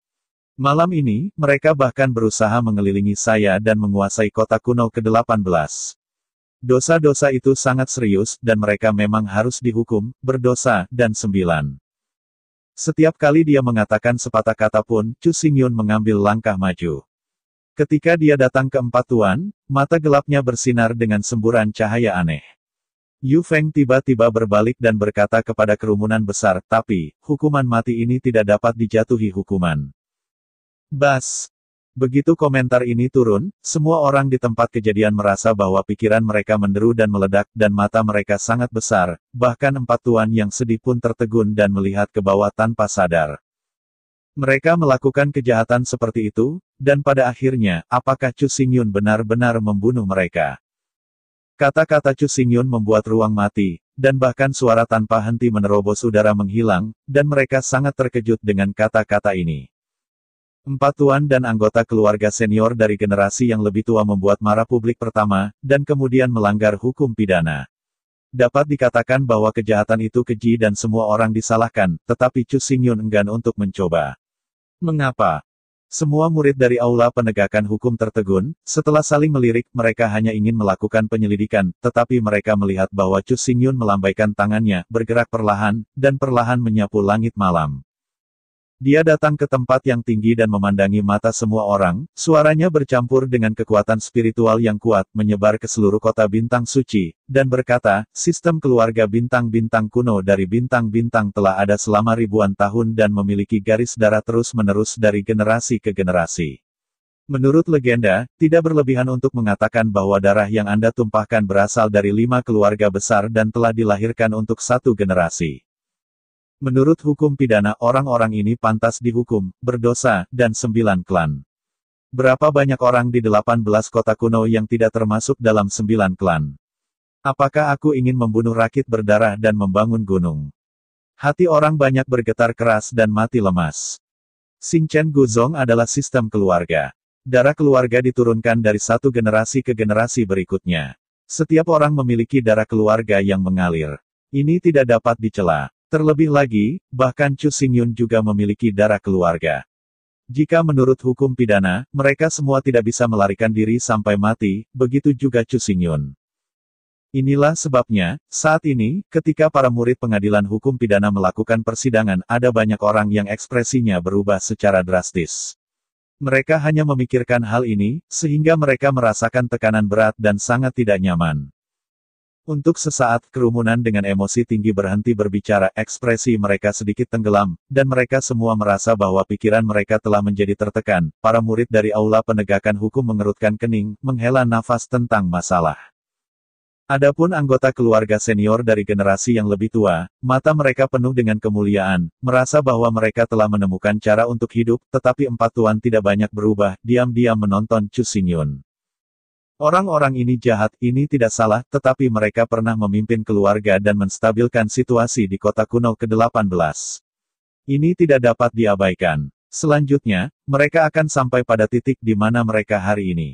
Malam ini, mereka bahkan berusaha mengelilingi saya dan menguasai kota kuno ke-18. Dosa-dosa itu sangat serius, dan mereka memang harus dihukum, berdosa, dan sembilan. Setiap kali dia mengatakan sepatah kata pun, Chu Xingyun mengambil langkah maju. Ketika dia datang ke empat tuan, mata gelapnya bersinar dengan semburan cahaya aneh. Yu Feng tiba-tiba berbalik dan berkata kepada kerumunan besar, tapi, hukuman mati ini tidak dapat dijatuhi hukuman. Bas. Begitu komentar ini turun, semua orang di tempat kejadian merasa bahwa pikiran mereka menderu dan meledak, dan mata mereka sangat besar, bahkan empat tuan yang sedih pun tertegun dan melihat ke bawah tanpa sadar. Mereka melakukan kejahatan seperti itu, dan pada akhirnya, apakah Chu Xingyun benar-benar membunuh mereka? Kata-kata Chu Xingyun membuat ruang mati, dan bahkan suara tanpa henti menerobos udara menghilang, dan mereka sangat terkejut dengan kata-kata ini. Empat tuan dan anggota keluarga senior dari generasi yang lebih tua membuat marah publik pertama, dan kemudian melanggar hukum pidana. Dapat dikatakan bahwa kejahatan itu keji dan semua orang disalahkan, tetapi Chu Xingyun enggan untuk mencoba. Mengapa? Semua murid dari aula penegakan hukum tertegun, setelah saling melirik, mereka hanya ingin melakukan penyelidikan, tetapi mereka melihat bahwa Chu Xingyun melambaikan tangannya, bergerak perlahan, dan perlahan menyapu langit malam. Dia datang ke tempat yang tinggi dan memandangi mata semua orang, suaranya bercampur dengan kekuatan spiritual yang kuat, menyebar ke seluruh kota bintang suci, dan berkata, sistem keluarga bintang-bintang kuno dari bintang-bintang telah ada selama ribuan tahun dan memiliki garis darah terus-menerus dari generasi ke generasi. Menurut legenda, tidak berlebihan untuk mengatakan bahwa darah yang Anda tumpahkan berasal dari lima keluarga besar dan telah dilahirkan untuk satu generasi. Menurut hukum pidana orang-orang ini pantas dihukum, berdosa, dan sembilan klan. Berapa banyak orang di delapan belas kota kuno yang tidak termasuk dalam sembilan klan? Apakah aku ingin membunuh rakit berdarah dan membangun gunung? Hati orang banyak bergetar keras dan mati lemas. Singchen Guzong adalah sistem keluarga. Darah keluarga diturunkan dari satu generasi ke generasi berikutnya. Setiap orang memiliki darah keluarga yang mengalir. Ini tidak dapat dicela. Terlebih lagi, bahkan Chu Xingyun juga memiliki darah keluarga. Jika menurut hukum pidana, mereka semua tidak bisa melarikan diri sampai mati, begitu juga Chu Xingyun. Inilah sebabnya, saat ini, ketika para murid pengadilan hukum pidana melakukan persidangan, ada banyak orang yang ekspresinya berubah secara drastis. Mereka hanya memikirkan hal ini, sehingga mereka merasakan tekanan berat dan sangat tidak nyaman. Untuk sesaat, kerumunan dengan emosi tinggi berhenti berbicara, ekspresi mereka sedikit tenggelam, dan mereka semua merasa bahwa pikiran mereka telah menjadi tertekan. Para murid dari aula penegakan hukum mengerutkan kening, menghela nafas tentang masalah. Adapun anggota keluarga senior dari generasi yang lebih tua, mata mereka penuh dengan kemuliaan, merasa bahwa mereka telah menemukan cara untuk hidup, tetapi empat tuan tidak banyak berubah, diam-diam menonton Chu Xingyun. Orang-orang ini jahat, ini tidak salah, tetapi mereka pernah memimpin keluarga dan menstabilkan situasi di kota kuno ke-18. Ini tidak dapat diabaikan. Selanjutnya, mereka akan sampai pada titik di mana mereka hari ini.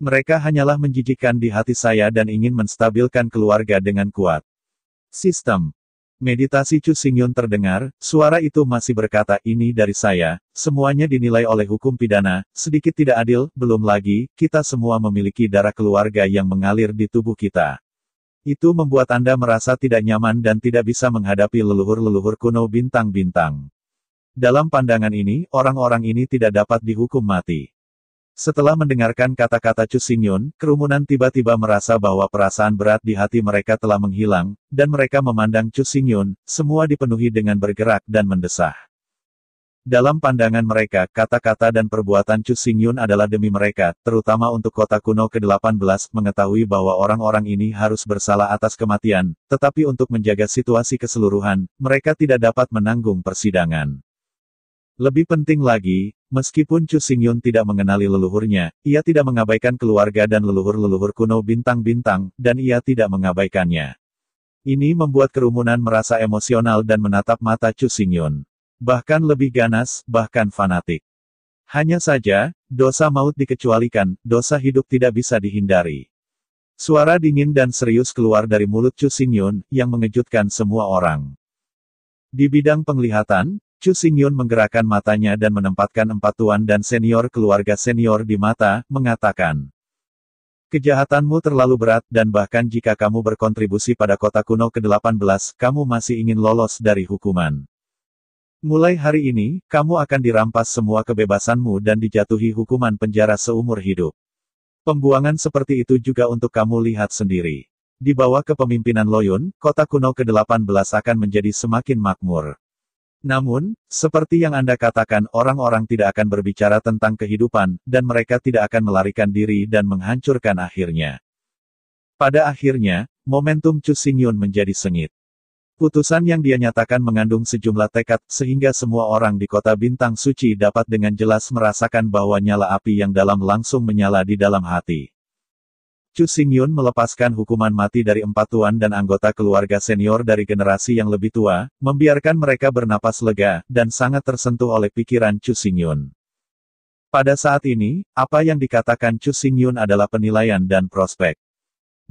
Mereka hanyalah menjijikan di hati saya dan ingin menstabilkan keluarga dengan kuat. Sistem, Meditasi Chu Xingyun terdengar, suara itu masih berkata ini dari saya, semuanya dinilai oleh hukum pidana, sedikit tidak adil, belum lagi, kita semua memiliki darah keluarga yang mengalir di tubuh kita. Itu membuat Anda merasa tidak nyaman dan tidak bisa menghadapi leluhur-leluhur kuno bintang-bintang. Dalam pandangan ini, orang-orang ini tidak dapat dihukum mati. Setelah mendengarkan kata-kata Chu Xingyun, kerumunan tiba-tiba merasa bahwa perasaan berat di hati mereka telah menghilang, dan mereka memandang Chu Xingyun, semua dipenuhi dengan bergerak dan mendesah. Dalam pandangan mereka, kata-kata dan perbuatan Chu Xingyun adalah demi mereka, terutama untuk kota kuno ke-18, mengetahui bahwa orang-orang ini harus bersalah atas kematian, tetapi untuk menjaga situasi keseluruhan, mereka tidak dapat menanggung persidangan. Lebih penting lagi, meskipun Chu Xingyun tidak mengenali leluhurnya, ia tidak mengabaikan keluarga dan leluhur-leluhur kuno bintang-bintang, dan ia tidak mengabaikannya. Ini membuat kerumunan merasa emosional dan menatap mata Chu Xingyun. Bahkan lebih ganas, bahkan fanatik. Hanya saja, dosa maut dikecualikan, dosa hidup tidak bisa dihindari. Suara dingin dan serius keluar dari mulut Chu Xingyun, yang mengejutkan semua orang. Di bidang penglihatan, Chu Xingyun menggerakkan matanya dan menempatkan empat tuan dan senior keluarga senior di mata, mengatakan. Kejahatanmu terlalu berat, dan bahkan jika kamu berkontribusi pada kota kuno ke-18, kamu masih ingin lolos dari hukuman. Mulai hari ini, kamu akan dirampas semua kebebasanmu dan dijatuhi hukuman penjara seumur hidup. Pembuangan seperti itu juga untuk kamu lihat sendiri. Di bawah kepemimpinan Loyun, kota kuno ke-18 akan menjadi semakin makmur. Namun, seperti yang Anda katakan, orang-orang tidak akan berbicara tentang kehidupan, dan mereka tidak akan melarikan diri dan menghancurkan akhirnya. Pada akhirnya, momentum Chu Xingyun menjadi sengit. Putusan yang dia nyatakan mengandung sejumlah tekad, sehingga semua orang di kota Bintang Suci dapat dengan jelas merasakan bahwa nyala api yang dalam langsung menyala di dalam hati. Chu Xingyun melepaskan hukuman mati dari empat tuan dan anggota keluarga senior dari generasi yang lebih tua, membiarkan mereka bernapas lega, dan sangat tersentuh oleh pikiran Chu Xingyun. Pada saat ini, apa yang dikatakan Chu Xingyun adalah penilaian dan prospek.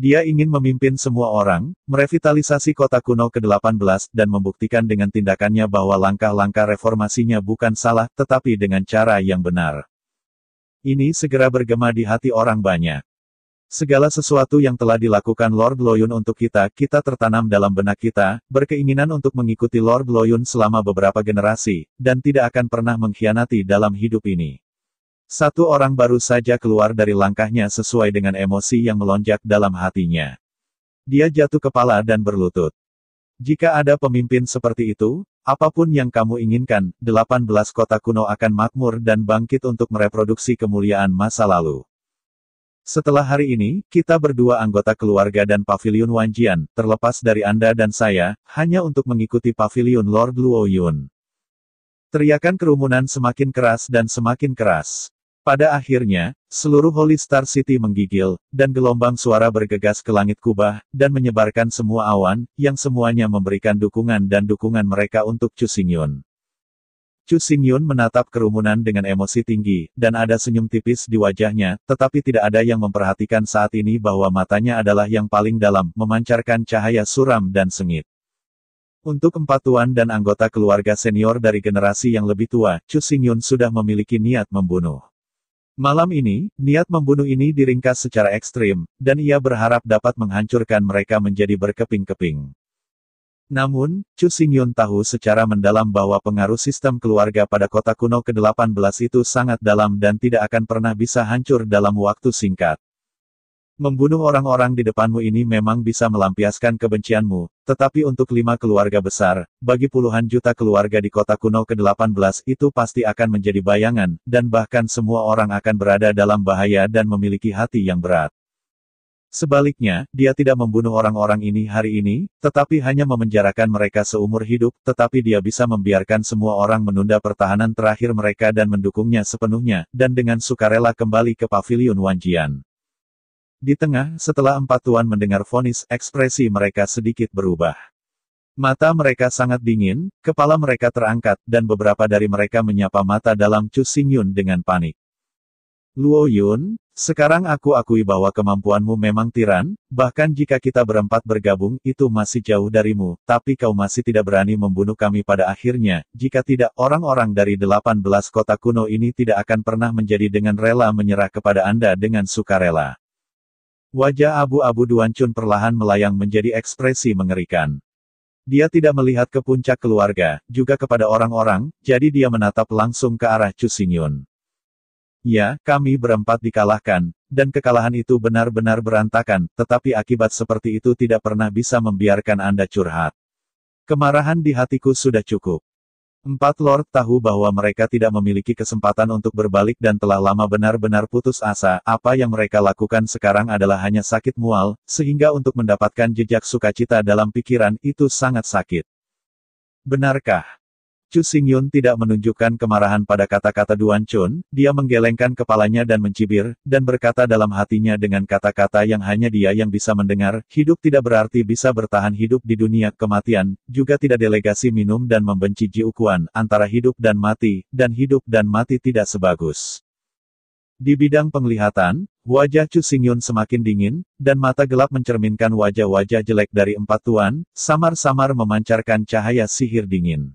Dia ingin memimpin semua orang, merevitalisasi kota kuno ke-18 dan membuktikan dengan tindakannya bahwa langkah-langkah reformasinya bukan salah, tetapi dengan cara yang benar. Ini segera bergema di hati orang banyak. Segala sesuatu yang telah dilakukan Lord Loyun untuk kita, kita tertanam dalam benak kita, berkeinginan untuk mengikuti Lord Loyun selama beberapa generasi, dan tidak akan pernah mengkhianati dalam hidup ini. Satu orang baru saja keluar dari langkahnya sesuai dengan emosi yang melonjak dalam hatinya. Dia jatuh kepala dan berlutut. Jika ada pemimpin seperti itu, apapun yang kamu inginkan, 18 kota kuno akan makmur dan bangkit untuk mereproduksi kemuliaan masa lalu. Setelah hari ini, kita berdua anggota keluarga dan pavilion Wanjian, terlepas dari Anda dan saya, hanya untuk mengikuti pavilion Lord Luo Yun. Teriakan kerumunan semakin keras dan semakin keras. Pada akhirnya, seluruh Holy Star City menggigil, dan gelombang suara bergegas ke langit kubah, dan menyebarkan semua awan, yang semuanya memberikan dukungan dan dukungan mereka untuk Chu Xingyun. Chu Xingyun menatap kerumunan dengan emosi tinggi, dan ada senyum tipis di wajahnya, tetapi tidak ada yang memperhatikan saat ini bahwa matanya adalah yang paling dalam, memancarkan cahaya suram dan sengit. Untuk empat tuan dan anggota keluarga senior dari generasi yang lebih tua, Chu Xingyun sudah memiliki niat membunuh. Malam ini, niat membunuh ini diringkas secara ekstrim, dan ia berharap dapat menghancurkan mereka menjadi berkeping-keping. Namun, Chu Xingyun tahu secara mendalam bahwa pengaruh sistem keluarga pada kota kuno ke-18 itu sangat dalam dan tidak akan pernah bisa hancur dalam waktu singkat. Membunuh orang-orang di depanmu ini memang bisa melampiaskan kebencianmu, tetapi untuk lima keluarga besar, bagi puluhan juta keluarga di kota kuno ke-18 itu pasti akan menjadi bayangan, dan bahkan semua orang akan berada dalam bahaya dan memiliki hati yang berat. Sebaliknya, dia tidak membunuh orang-orang ini hari ini, tetapi hanya memenjarakan mereka seumur hidup, tetapi dia bisa membiarkan semua orang menunda pertahanan terakhir mereka dan mendukungnya sepenuhnya, dan dengan sukarela kembali ke pavilion Wanjian. Di tengah, setelah empat tuan mendengar vonis, ekspresi mereka sedikit berubah. Mata mereka sangat dingin, kepala mereka terangkat, dan beberapa dari mereka menyapa mata dalam Chu Xingyun dengan panik. Luo Yun, sekarang aku akui bahwa kemampuanmu memang tiran, bahkan jika kita berempat bergabung, itu masih jauh darimu, tapi kau masih tidak berani membunuh kami pada akhirnya, jika tidak orang-orang dari 18 kota kuno ini tidak akan pernah menjadi dengan rela menyerah kepada Anda dengan sukarela. Wajah abu-abu Duan Chun perlahan melayang menjadi ekspresi mengerikan. Dia tidak melihat ke puncak keluarga, juga kepada orang-orang, jadi dia menatap langsung ke arah Cusinyun. Ya, kami berempat dikalahkan, dan kekalahan itu benar-benar berantakan, tetapi akibat seperti itu tidak pernah bisa membiarkan Anda curhat. Kemarahan di hatiku sudah cukup. Empat Lord tahu bahwa mereka tidak memiliki kesempatan untuk berbalik dan telah lama benar-benar putus asa. Apa yang mereka lakukan sekarang adalah hanya sakit mual, sehingga untuk mendapatkan jejak sukacita dalam pikiran itu sangat sakit. Benarkah? Chu Xingyun tidak menunjukkan kemarahan pada kata-kata Duan Chun, dia menggelengkan kepalanya dan mencibir, dan berkata dalam hatinya dengan kata-kata yang hanya dia yang bisa mendengar, hidup tidak berarti bisa bertahan hidup di dunia kematian, juga tidak delegasi minum dan membenci jiukuan, antara hidup dan mati, dan hidup dan mati tidak sebagus. Di bidang penglihatan, wajah Chu Xingyun semakin dingin, dan mata gelap mencerminkan wajah-wajah jelek dari empat tuan, samar-samar memancarkan cahaya sihir dingin.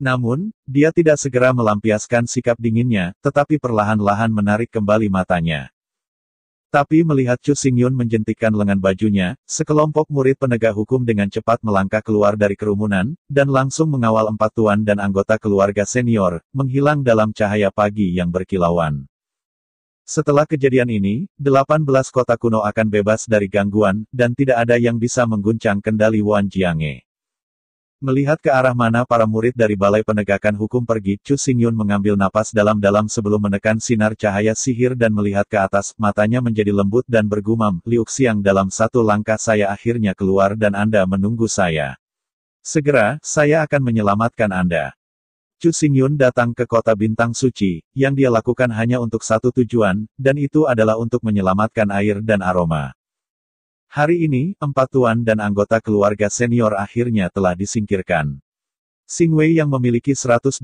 Namun, dia tidak segera melampiaskan sikap dinginnya, tetapi perlahan-lahan menarik kembali matanya. Tapi melihat Chu Xingyun menjentikkan lengan bajunya, sekelompok murid penegak hukum dengan cepat melangkah keluar dari kerumunan, dan langsung mengawal empat tuan dan anggota keluarga senior, menghilang dalam cahaya pagi yang berkilauan. Setelah kejadian ini, 18 kota kuno akan bebas dari gangguan, dan tidak ada yang bisa mengguncang kendali Wan Jiange. Melihat ke arah mana para murid dari Balai Penegakan Hukum pergi, Chu Xingyun mengambil napas dalam-dalam sebelum menekan sinar cahaya sihir dan melihat ke atas, matanya menjadi lembut dan bergumam, Liu Xiang dalam satu langkah saya akhirnya keluar dan Anda menunggu saya. Segera, saya akan menyelamatkan Anda. Chu Xingyun datang ke kota Bintang Suci, yang dia lakukan hanya untuk satu tujuan, dan itu adalah untuk menyelamatkan air dan aroma. Hari ini, empat tuan dan anggota keluarga senior akhirnya telah disingkirkan. Sing Wei yang memiliki 180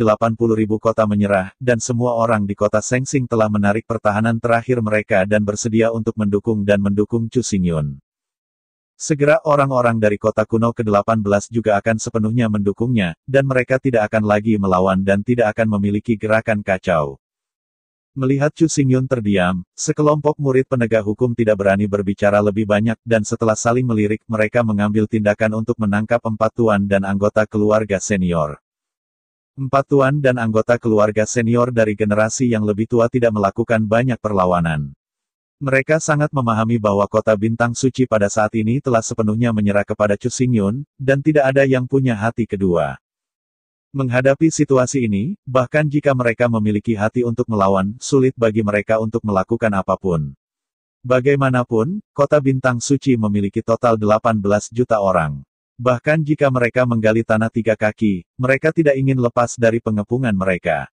ribu kota menyerah, dan semua orang di kota Sengsing telah menarik pertahanan terakhir mereka dan bersedia untuk mendukung dan mendukung Chu Xingyun. Segera orang-orang dari kota kuno ke-18 juga akan sepenuhnya mendukungnya, dan mereka tidak akan lagi melawan dan tidak akan memiliki gerakan kacau. Melihat Chu Xingyun terdiam, sekelompok murid penegak hukum tidak berani berbicara lebih banyak, dan setelah saling melirik, mereka mengambil tindakan untuk menangkap empat tuan dan anggota keluarga senior. Empat tuan dan anggota keluarga senior dari generasi yang lebih tua tidak melakukan banyak perlawanan. Mereka sangat memahami bahwa kota bintang suci pada saat ini telah sepenuhnya menyerah kepada Chu Xingyun, dan tidak ada yang punya hati kedua. Menghadapi situasi ini, bahkan jika mereka memiliki hati untuk melawan, sulit bagi mereka untuk melakukan apapun. Bagaimanapun, kota bintang suci memiliki total 18 juta orang. Bahkan jika mereka menggali tanah tiga kaki, mereka tidak ingin lepas dari pengepungan mereka.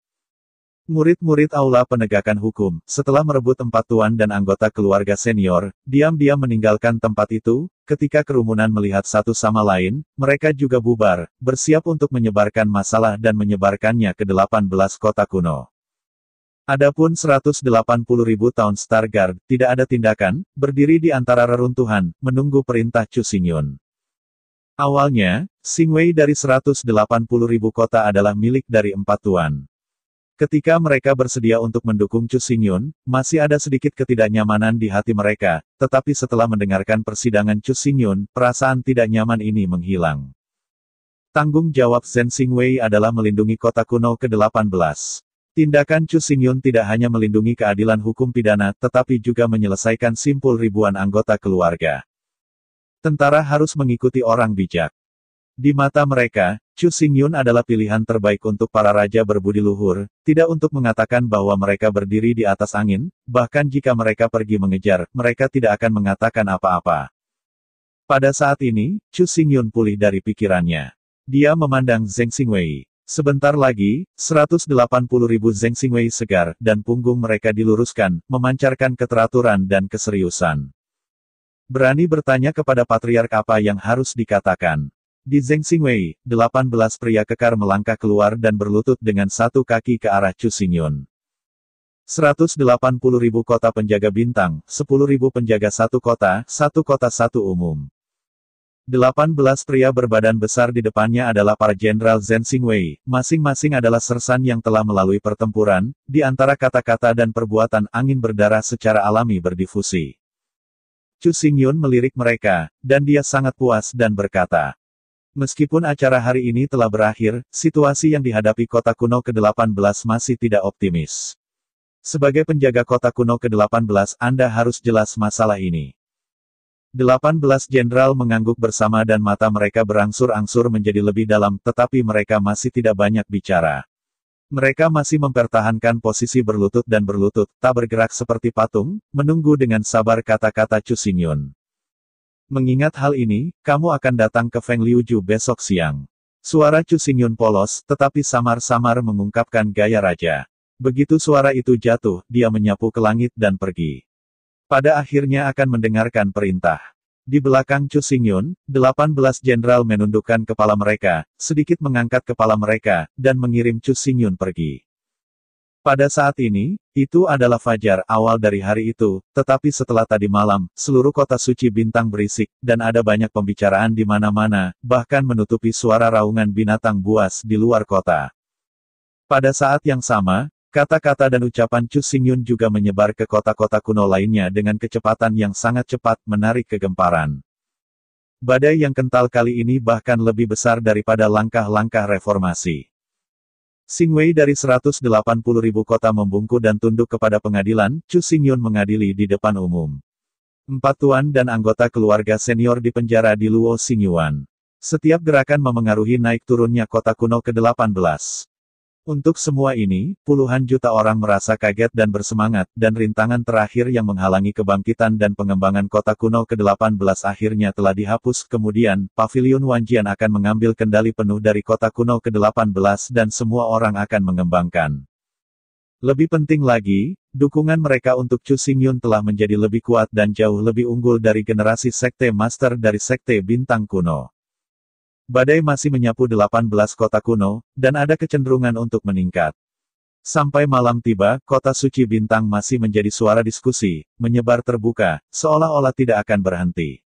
Murid-murid aula penegakan hukum, setelah merebut tempat tuan dan anggota keluarga senior, diam-diam meninggalkan tempat itu, ketika kerumunan melihat satu sama lain, mereka juga bubar, bersiap untuk menyebarkan masalah dan menyebarkannya ke 18 kota kuno. Adapun 180 ribu tahun Stargard, tidak ada tindakan, berdiri di antara reruntuhan, menunggu perintah Chu Xingyun. Awalnya, Singwei dari 180 ribu kota adalah milik dari empat tuan. Ketika mereka bersedia untuk mendukung Chu Xingyun, masih ada sedikit ketidaknyamanan di hati mereka, tetapi setelah mendengarkan persidangan Chu Xingyun, perasaan tidak nyaman ini menghilang. Tanggung jawab Zhen Xingwei adalah melindungi kota kuno ke-18. Tindakan Chu Xingyun tidak hanya melindungi keadilan hukum pidana, tetapi juga menyelesaikan simpul ribuan anggota keluarga. Tentara harus mengikuti orang bijak. Di mata mereka, Chu Xingyun adalah pilihan terbaik untuk para raja berbudi luhur, tidak untuk mengatakan bahwa mereka berdiri di atas angin, bahkan jika mereka pergi mengejar, mereka tidak akan mengatakan apa-apa. Pada saat ini, Chu Xingyun pulih dari pikirannya. Dia memandang Zheng Xingwei. Sebentar lagi, 180 ribu Zheng Xingwei segar, dan punggung mereka diluruskan, memancarkan keteraturan dan keseriusan. Berani bertanya kepada Patriark apa yang harus dikatakan. Di delapan belas pria kekar melangkah keluar dan berlutut dengan satu kaki ke arah Chu Xingyun. puluh ribu kota penjaga bintang, sepuluh ribu penjaga satu kota, satu kota satu umum. Delapan belas pria berbadan besar di depannya adalah para Jenderal Zhen Xingwei, masing-masing adalah sersan yang telah melalui pertempuran, di antara kata-kata dan perbuatan angin berdarah secara alami berdifusi. Chu Xingyun melirik mereka, dan dia sangat puas dan berkata, Meskipun acara hari ini telah berakhir, situasi yang dihadapi kota kuno ke-18 masih tidak optimis. Sebagai penjaga kota kuno ke-18 Anda harus jelas masalah ini. 18 jenderal mengangguk bersama dan mata mereka berangsur-angsur menjadi lebih dalam tetapi mereka masih tidak banyak bicara. Mereka masih mempertahankan posisi berlutut dan berlutut, tak bergerak seperti patung, menunggu dengan sabar kata-kata Cusinyun. Mengingat hal ini, kamu akan datang ke Feng Liuju besok siang. Suara Chu Xingyun polos, tetapi samar-samar mengungkapkan gaya raja. Begitu suara itu jatuh, dia menyapu ke langit dan pergi. Pada akhirnya akan mendengarkan perintah. Di belakang Chu Xingyun, 18 jenderal menundukkan kepala mereka, sedikit mengangkat kepala mereka, dan mengirim Chu Xingyun pergi. Pada saat ini, itu adalah fajar awal dari hari itu, tetapi setelah tadi malam, seluruh kota suci bintang berisik, dan ada banyak pembicaraan di mana-mana, bahkan menutupi suara raungan binatang buas di luar kota. Pada saat yang sama, kata-kata dan ucapan Chu Xingyun juga menyebar ke kota-kota kuno lainnya dengan kecepatan yang sangat cepat menarik kegemparan. Badai yang kental kali ini bahkan lebih besar daripada langkah-langkah reformasi. Wei dari 180 ribu kota membungku dan tunduk kepada pengadilan, Chu Yun mengadili di depan umum. Empat tuan dan anggota keluarga senior dipenjara di Luo Yuan. Setiap gerakan memengaruhi naik turunnya kota kuno ke-18. Untuk semua ini, puluhan juta orang merasa kaget dan bersemangat, dan rintangan terakhir yang menghalangi kebangkitan dan pengembangan kota kuno ke-18 akhirnya telah dihapus. Kemudian, Pavilion Wanjian akan mengambil kendali penuh dari kota kuno ke-18 dan semua orang akan mengembangkan. Lebih penting lagi, dukungan mereka untuk Chu Xingyun telah menjadi lebih kuat dan jauh lebih unggul dari generasi Sekte Master dari Sekte Bintang Kuno. Badai masih menyapu 18 kota kuno, dan ada kecenderungan untuk meningkat. Sampai malam tiba, kota suci bintang masih menjadi suara diskusi, menyebar terbuka, seolah-olah tidak akan berhenti.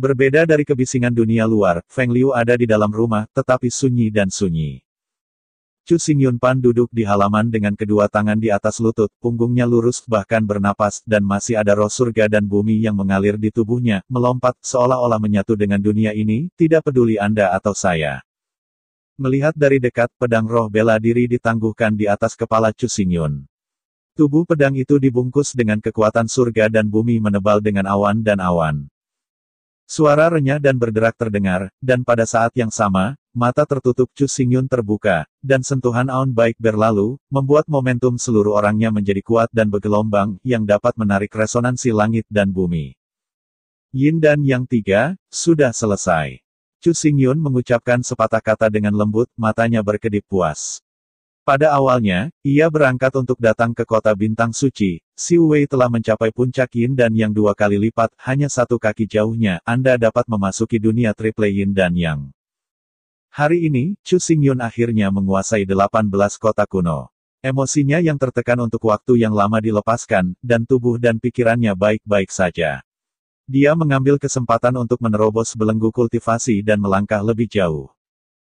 Berbeda dari kebisingan dunia luar, Feng Liu ada di dalam rumah, tetapi sunyi dan sunyi. Chu Xingyun Pan duduk di halaman dengan kedua tangan di atas lutut, punggungnya lurus, bahkan bernapas, dan masih ada roh surga dan bumi yang mengalir di tubuhnya, melompat, seolah-olah menyatu dengan dunia ini, tidak peduli Anda atau saya. Melihat dari dekat, pedang roh bela diri ditangguhkan di atas kepala Chu Xingyun. Tubuh pedang itu dibungkus dengan kekuatan surga dan bumi menebal dengan awan dan awan. Suara renyah dan berderak terdengar, dan pada saat yang sama, mata tertutup Chu Xingyun terbuka, dan sentuhan Aun Baik berlalu, membuat momentum seluruh orangnya menjadi kuat dan bergelombang, yang dapat menarik resonansi langit dan bumi. Yin dan Yang tiga, sudah selesai. Chu Xingyun mengucapkan sepatah kata dengan lembut, matanya berkedip puas. Pada awalnya, ia berangkat untuk datang ke kota Bintang Suci, Si Wei telah mencapai puncak Yin dan Yang dua kali lipat, hanya satu kaki jauhnya, Anda dapat memasuki dunia triple Yin dan Yang. Hari ini, Chu Xingyun akhirnya menguasai 18 kota kuno. Emosinya yang tertekan untuk waktu yang lama dilepaskan, dan tubuh dan pikirannya baik-baik saja. Dia mengambil kesempatan untuk menerobos belenggu kultivasi dan melangkah lebih jauh.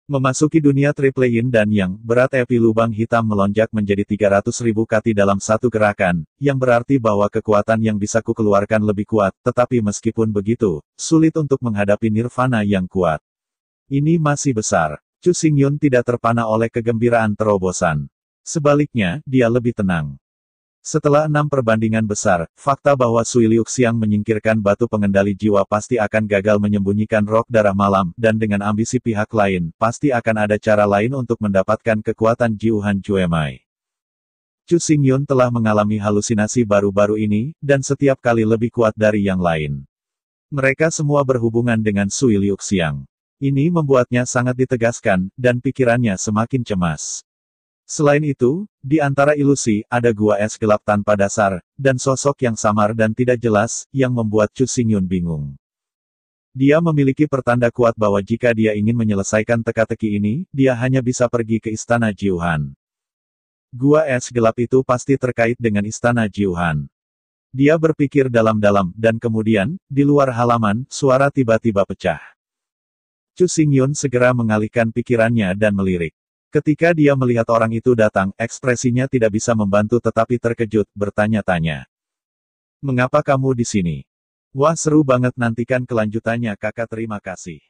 Memasuki dunia triple yin dan yang, berat Epi lubang hitam melonjak menjadi 300 ribu kati dalam satu gerakan, yang berarti bahwa kekuatan yang bisa kukeluarkan lebih kuat, tetapi meskipun begitu, sulit untuk menghadapi nirvana yang kuat. Ini masih besar. Chu Xingyun tidak terpana oleh kegembiraan terobosan. Sebaliknya, dia lebih tenang. Setelah enam perbandingan besar, fakta bahwa Sui Liu Xiang menyingkirkan batu pengendali jiwa pasti akan gagal menyembunyikan rok darah malam, dan dengan ambisi pihak lain, pasti akan ada cara lain untuk mendapatkan kekuatan Jiuhan Mei. Chu Xingyun telah mengalami halusinasi baru-baru ini, dan setiap kali lebih kuat dari yang lain. Mereka semua berhubungan dengan Sui Liu Xiang. Ini membuatnya sangat ditegaskan, dan pikirannya semakin cemas. Selain itu, di antara ilusi, ada gua es gelap tanpa dasar, dan sosok yang samar dan tidak jelas, yang membuat Chu Xingyun bingung. Dia memiliki pertanda kuat bahwa jika dia ingin menyelesaikan teka-teki ini, dia hanya bisa pergi ke istana Jiuhan. Gua es gelap itu pasti terkait dengan istana Jiuhan. Dia berpikir dalam-dalam, dan kemudian, di luar halaman, suara tiba-tiba pecah. Chu Xingyun segera mengalihkan pikirannya dan melirik. Ketika dia melihat orang itu datang, ekspresinya tidak bisa membantu tetapi terkejut, bertanya-tanya. Mengapa kamu di sini? Wah seru banget nantikan kelanjutannya kakak terima kasih.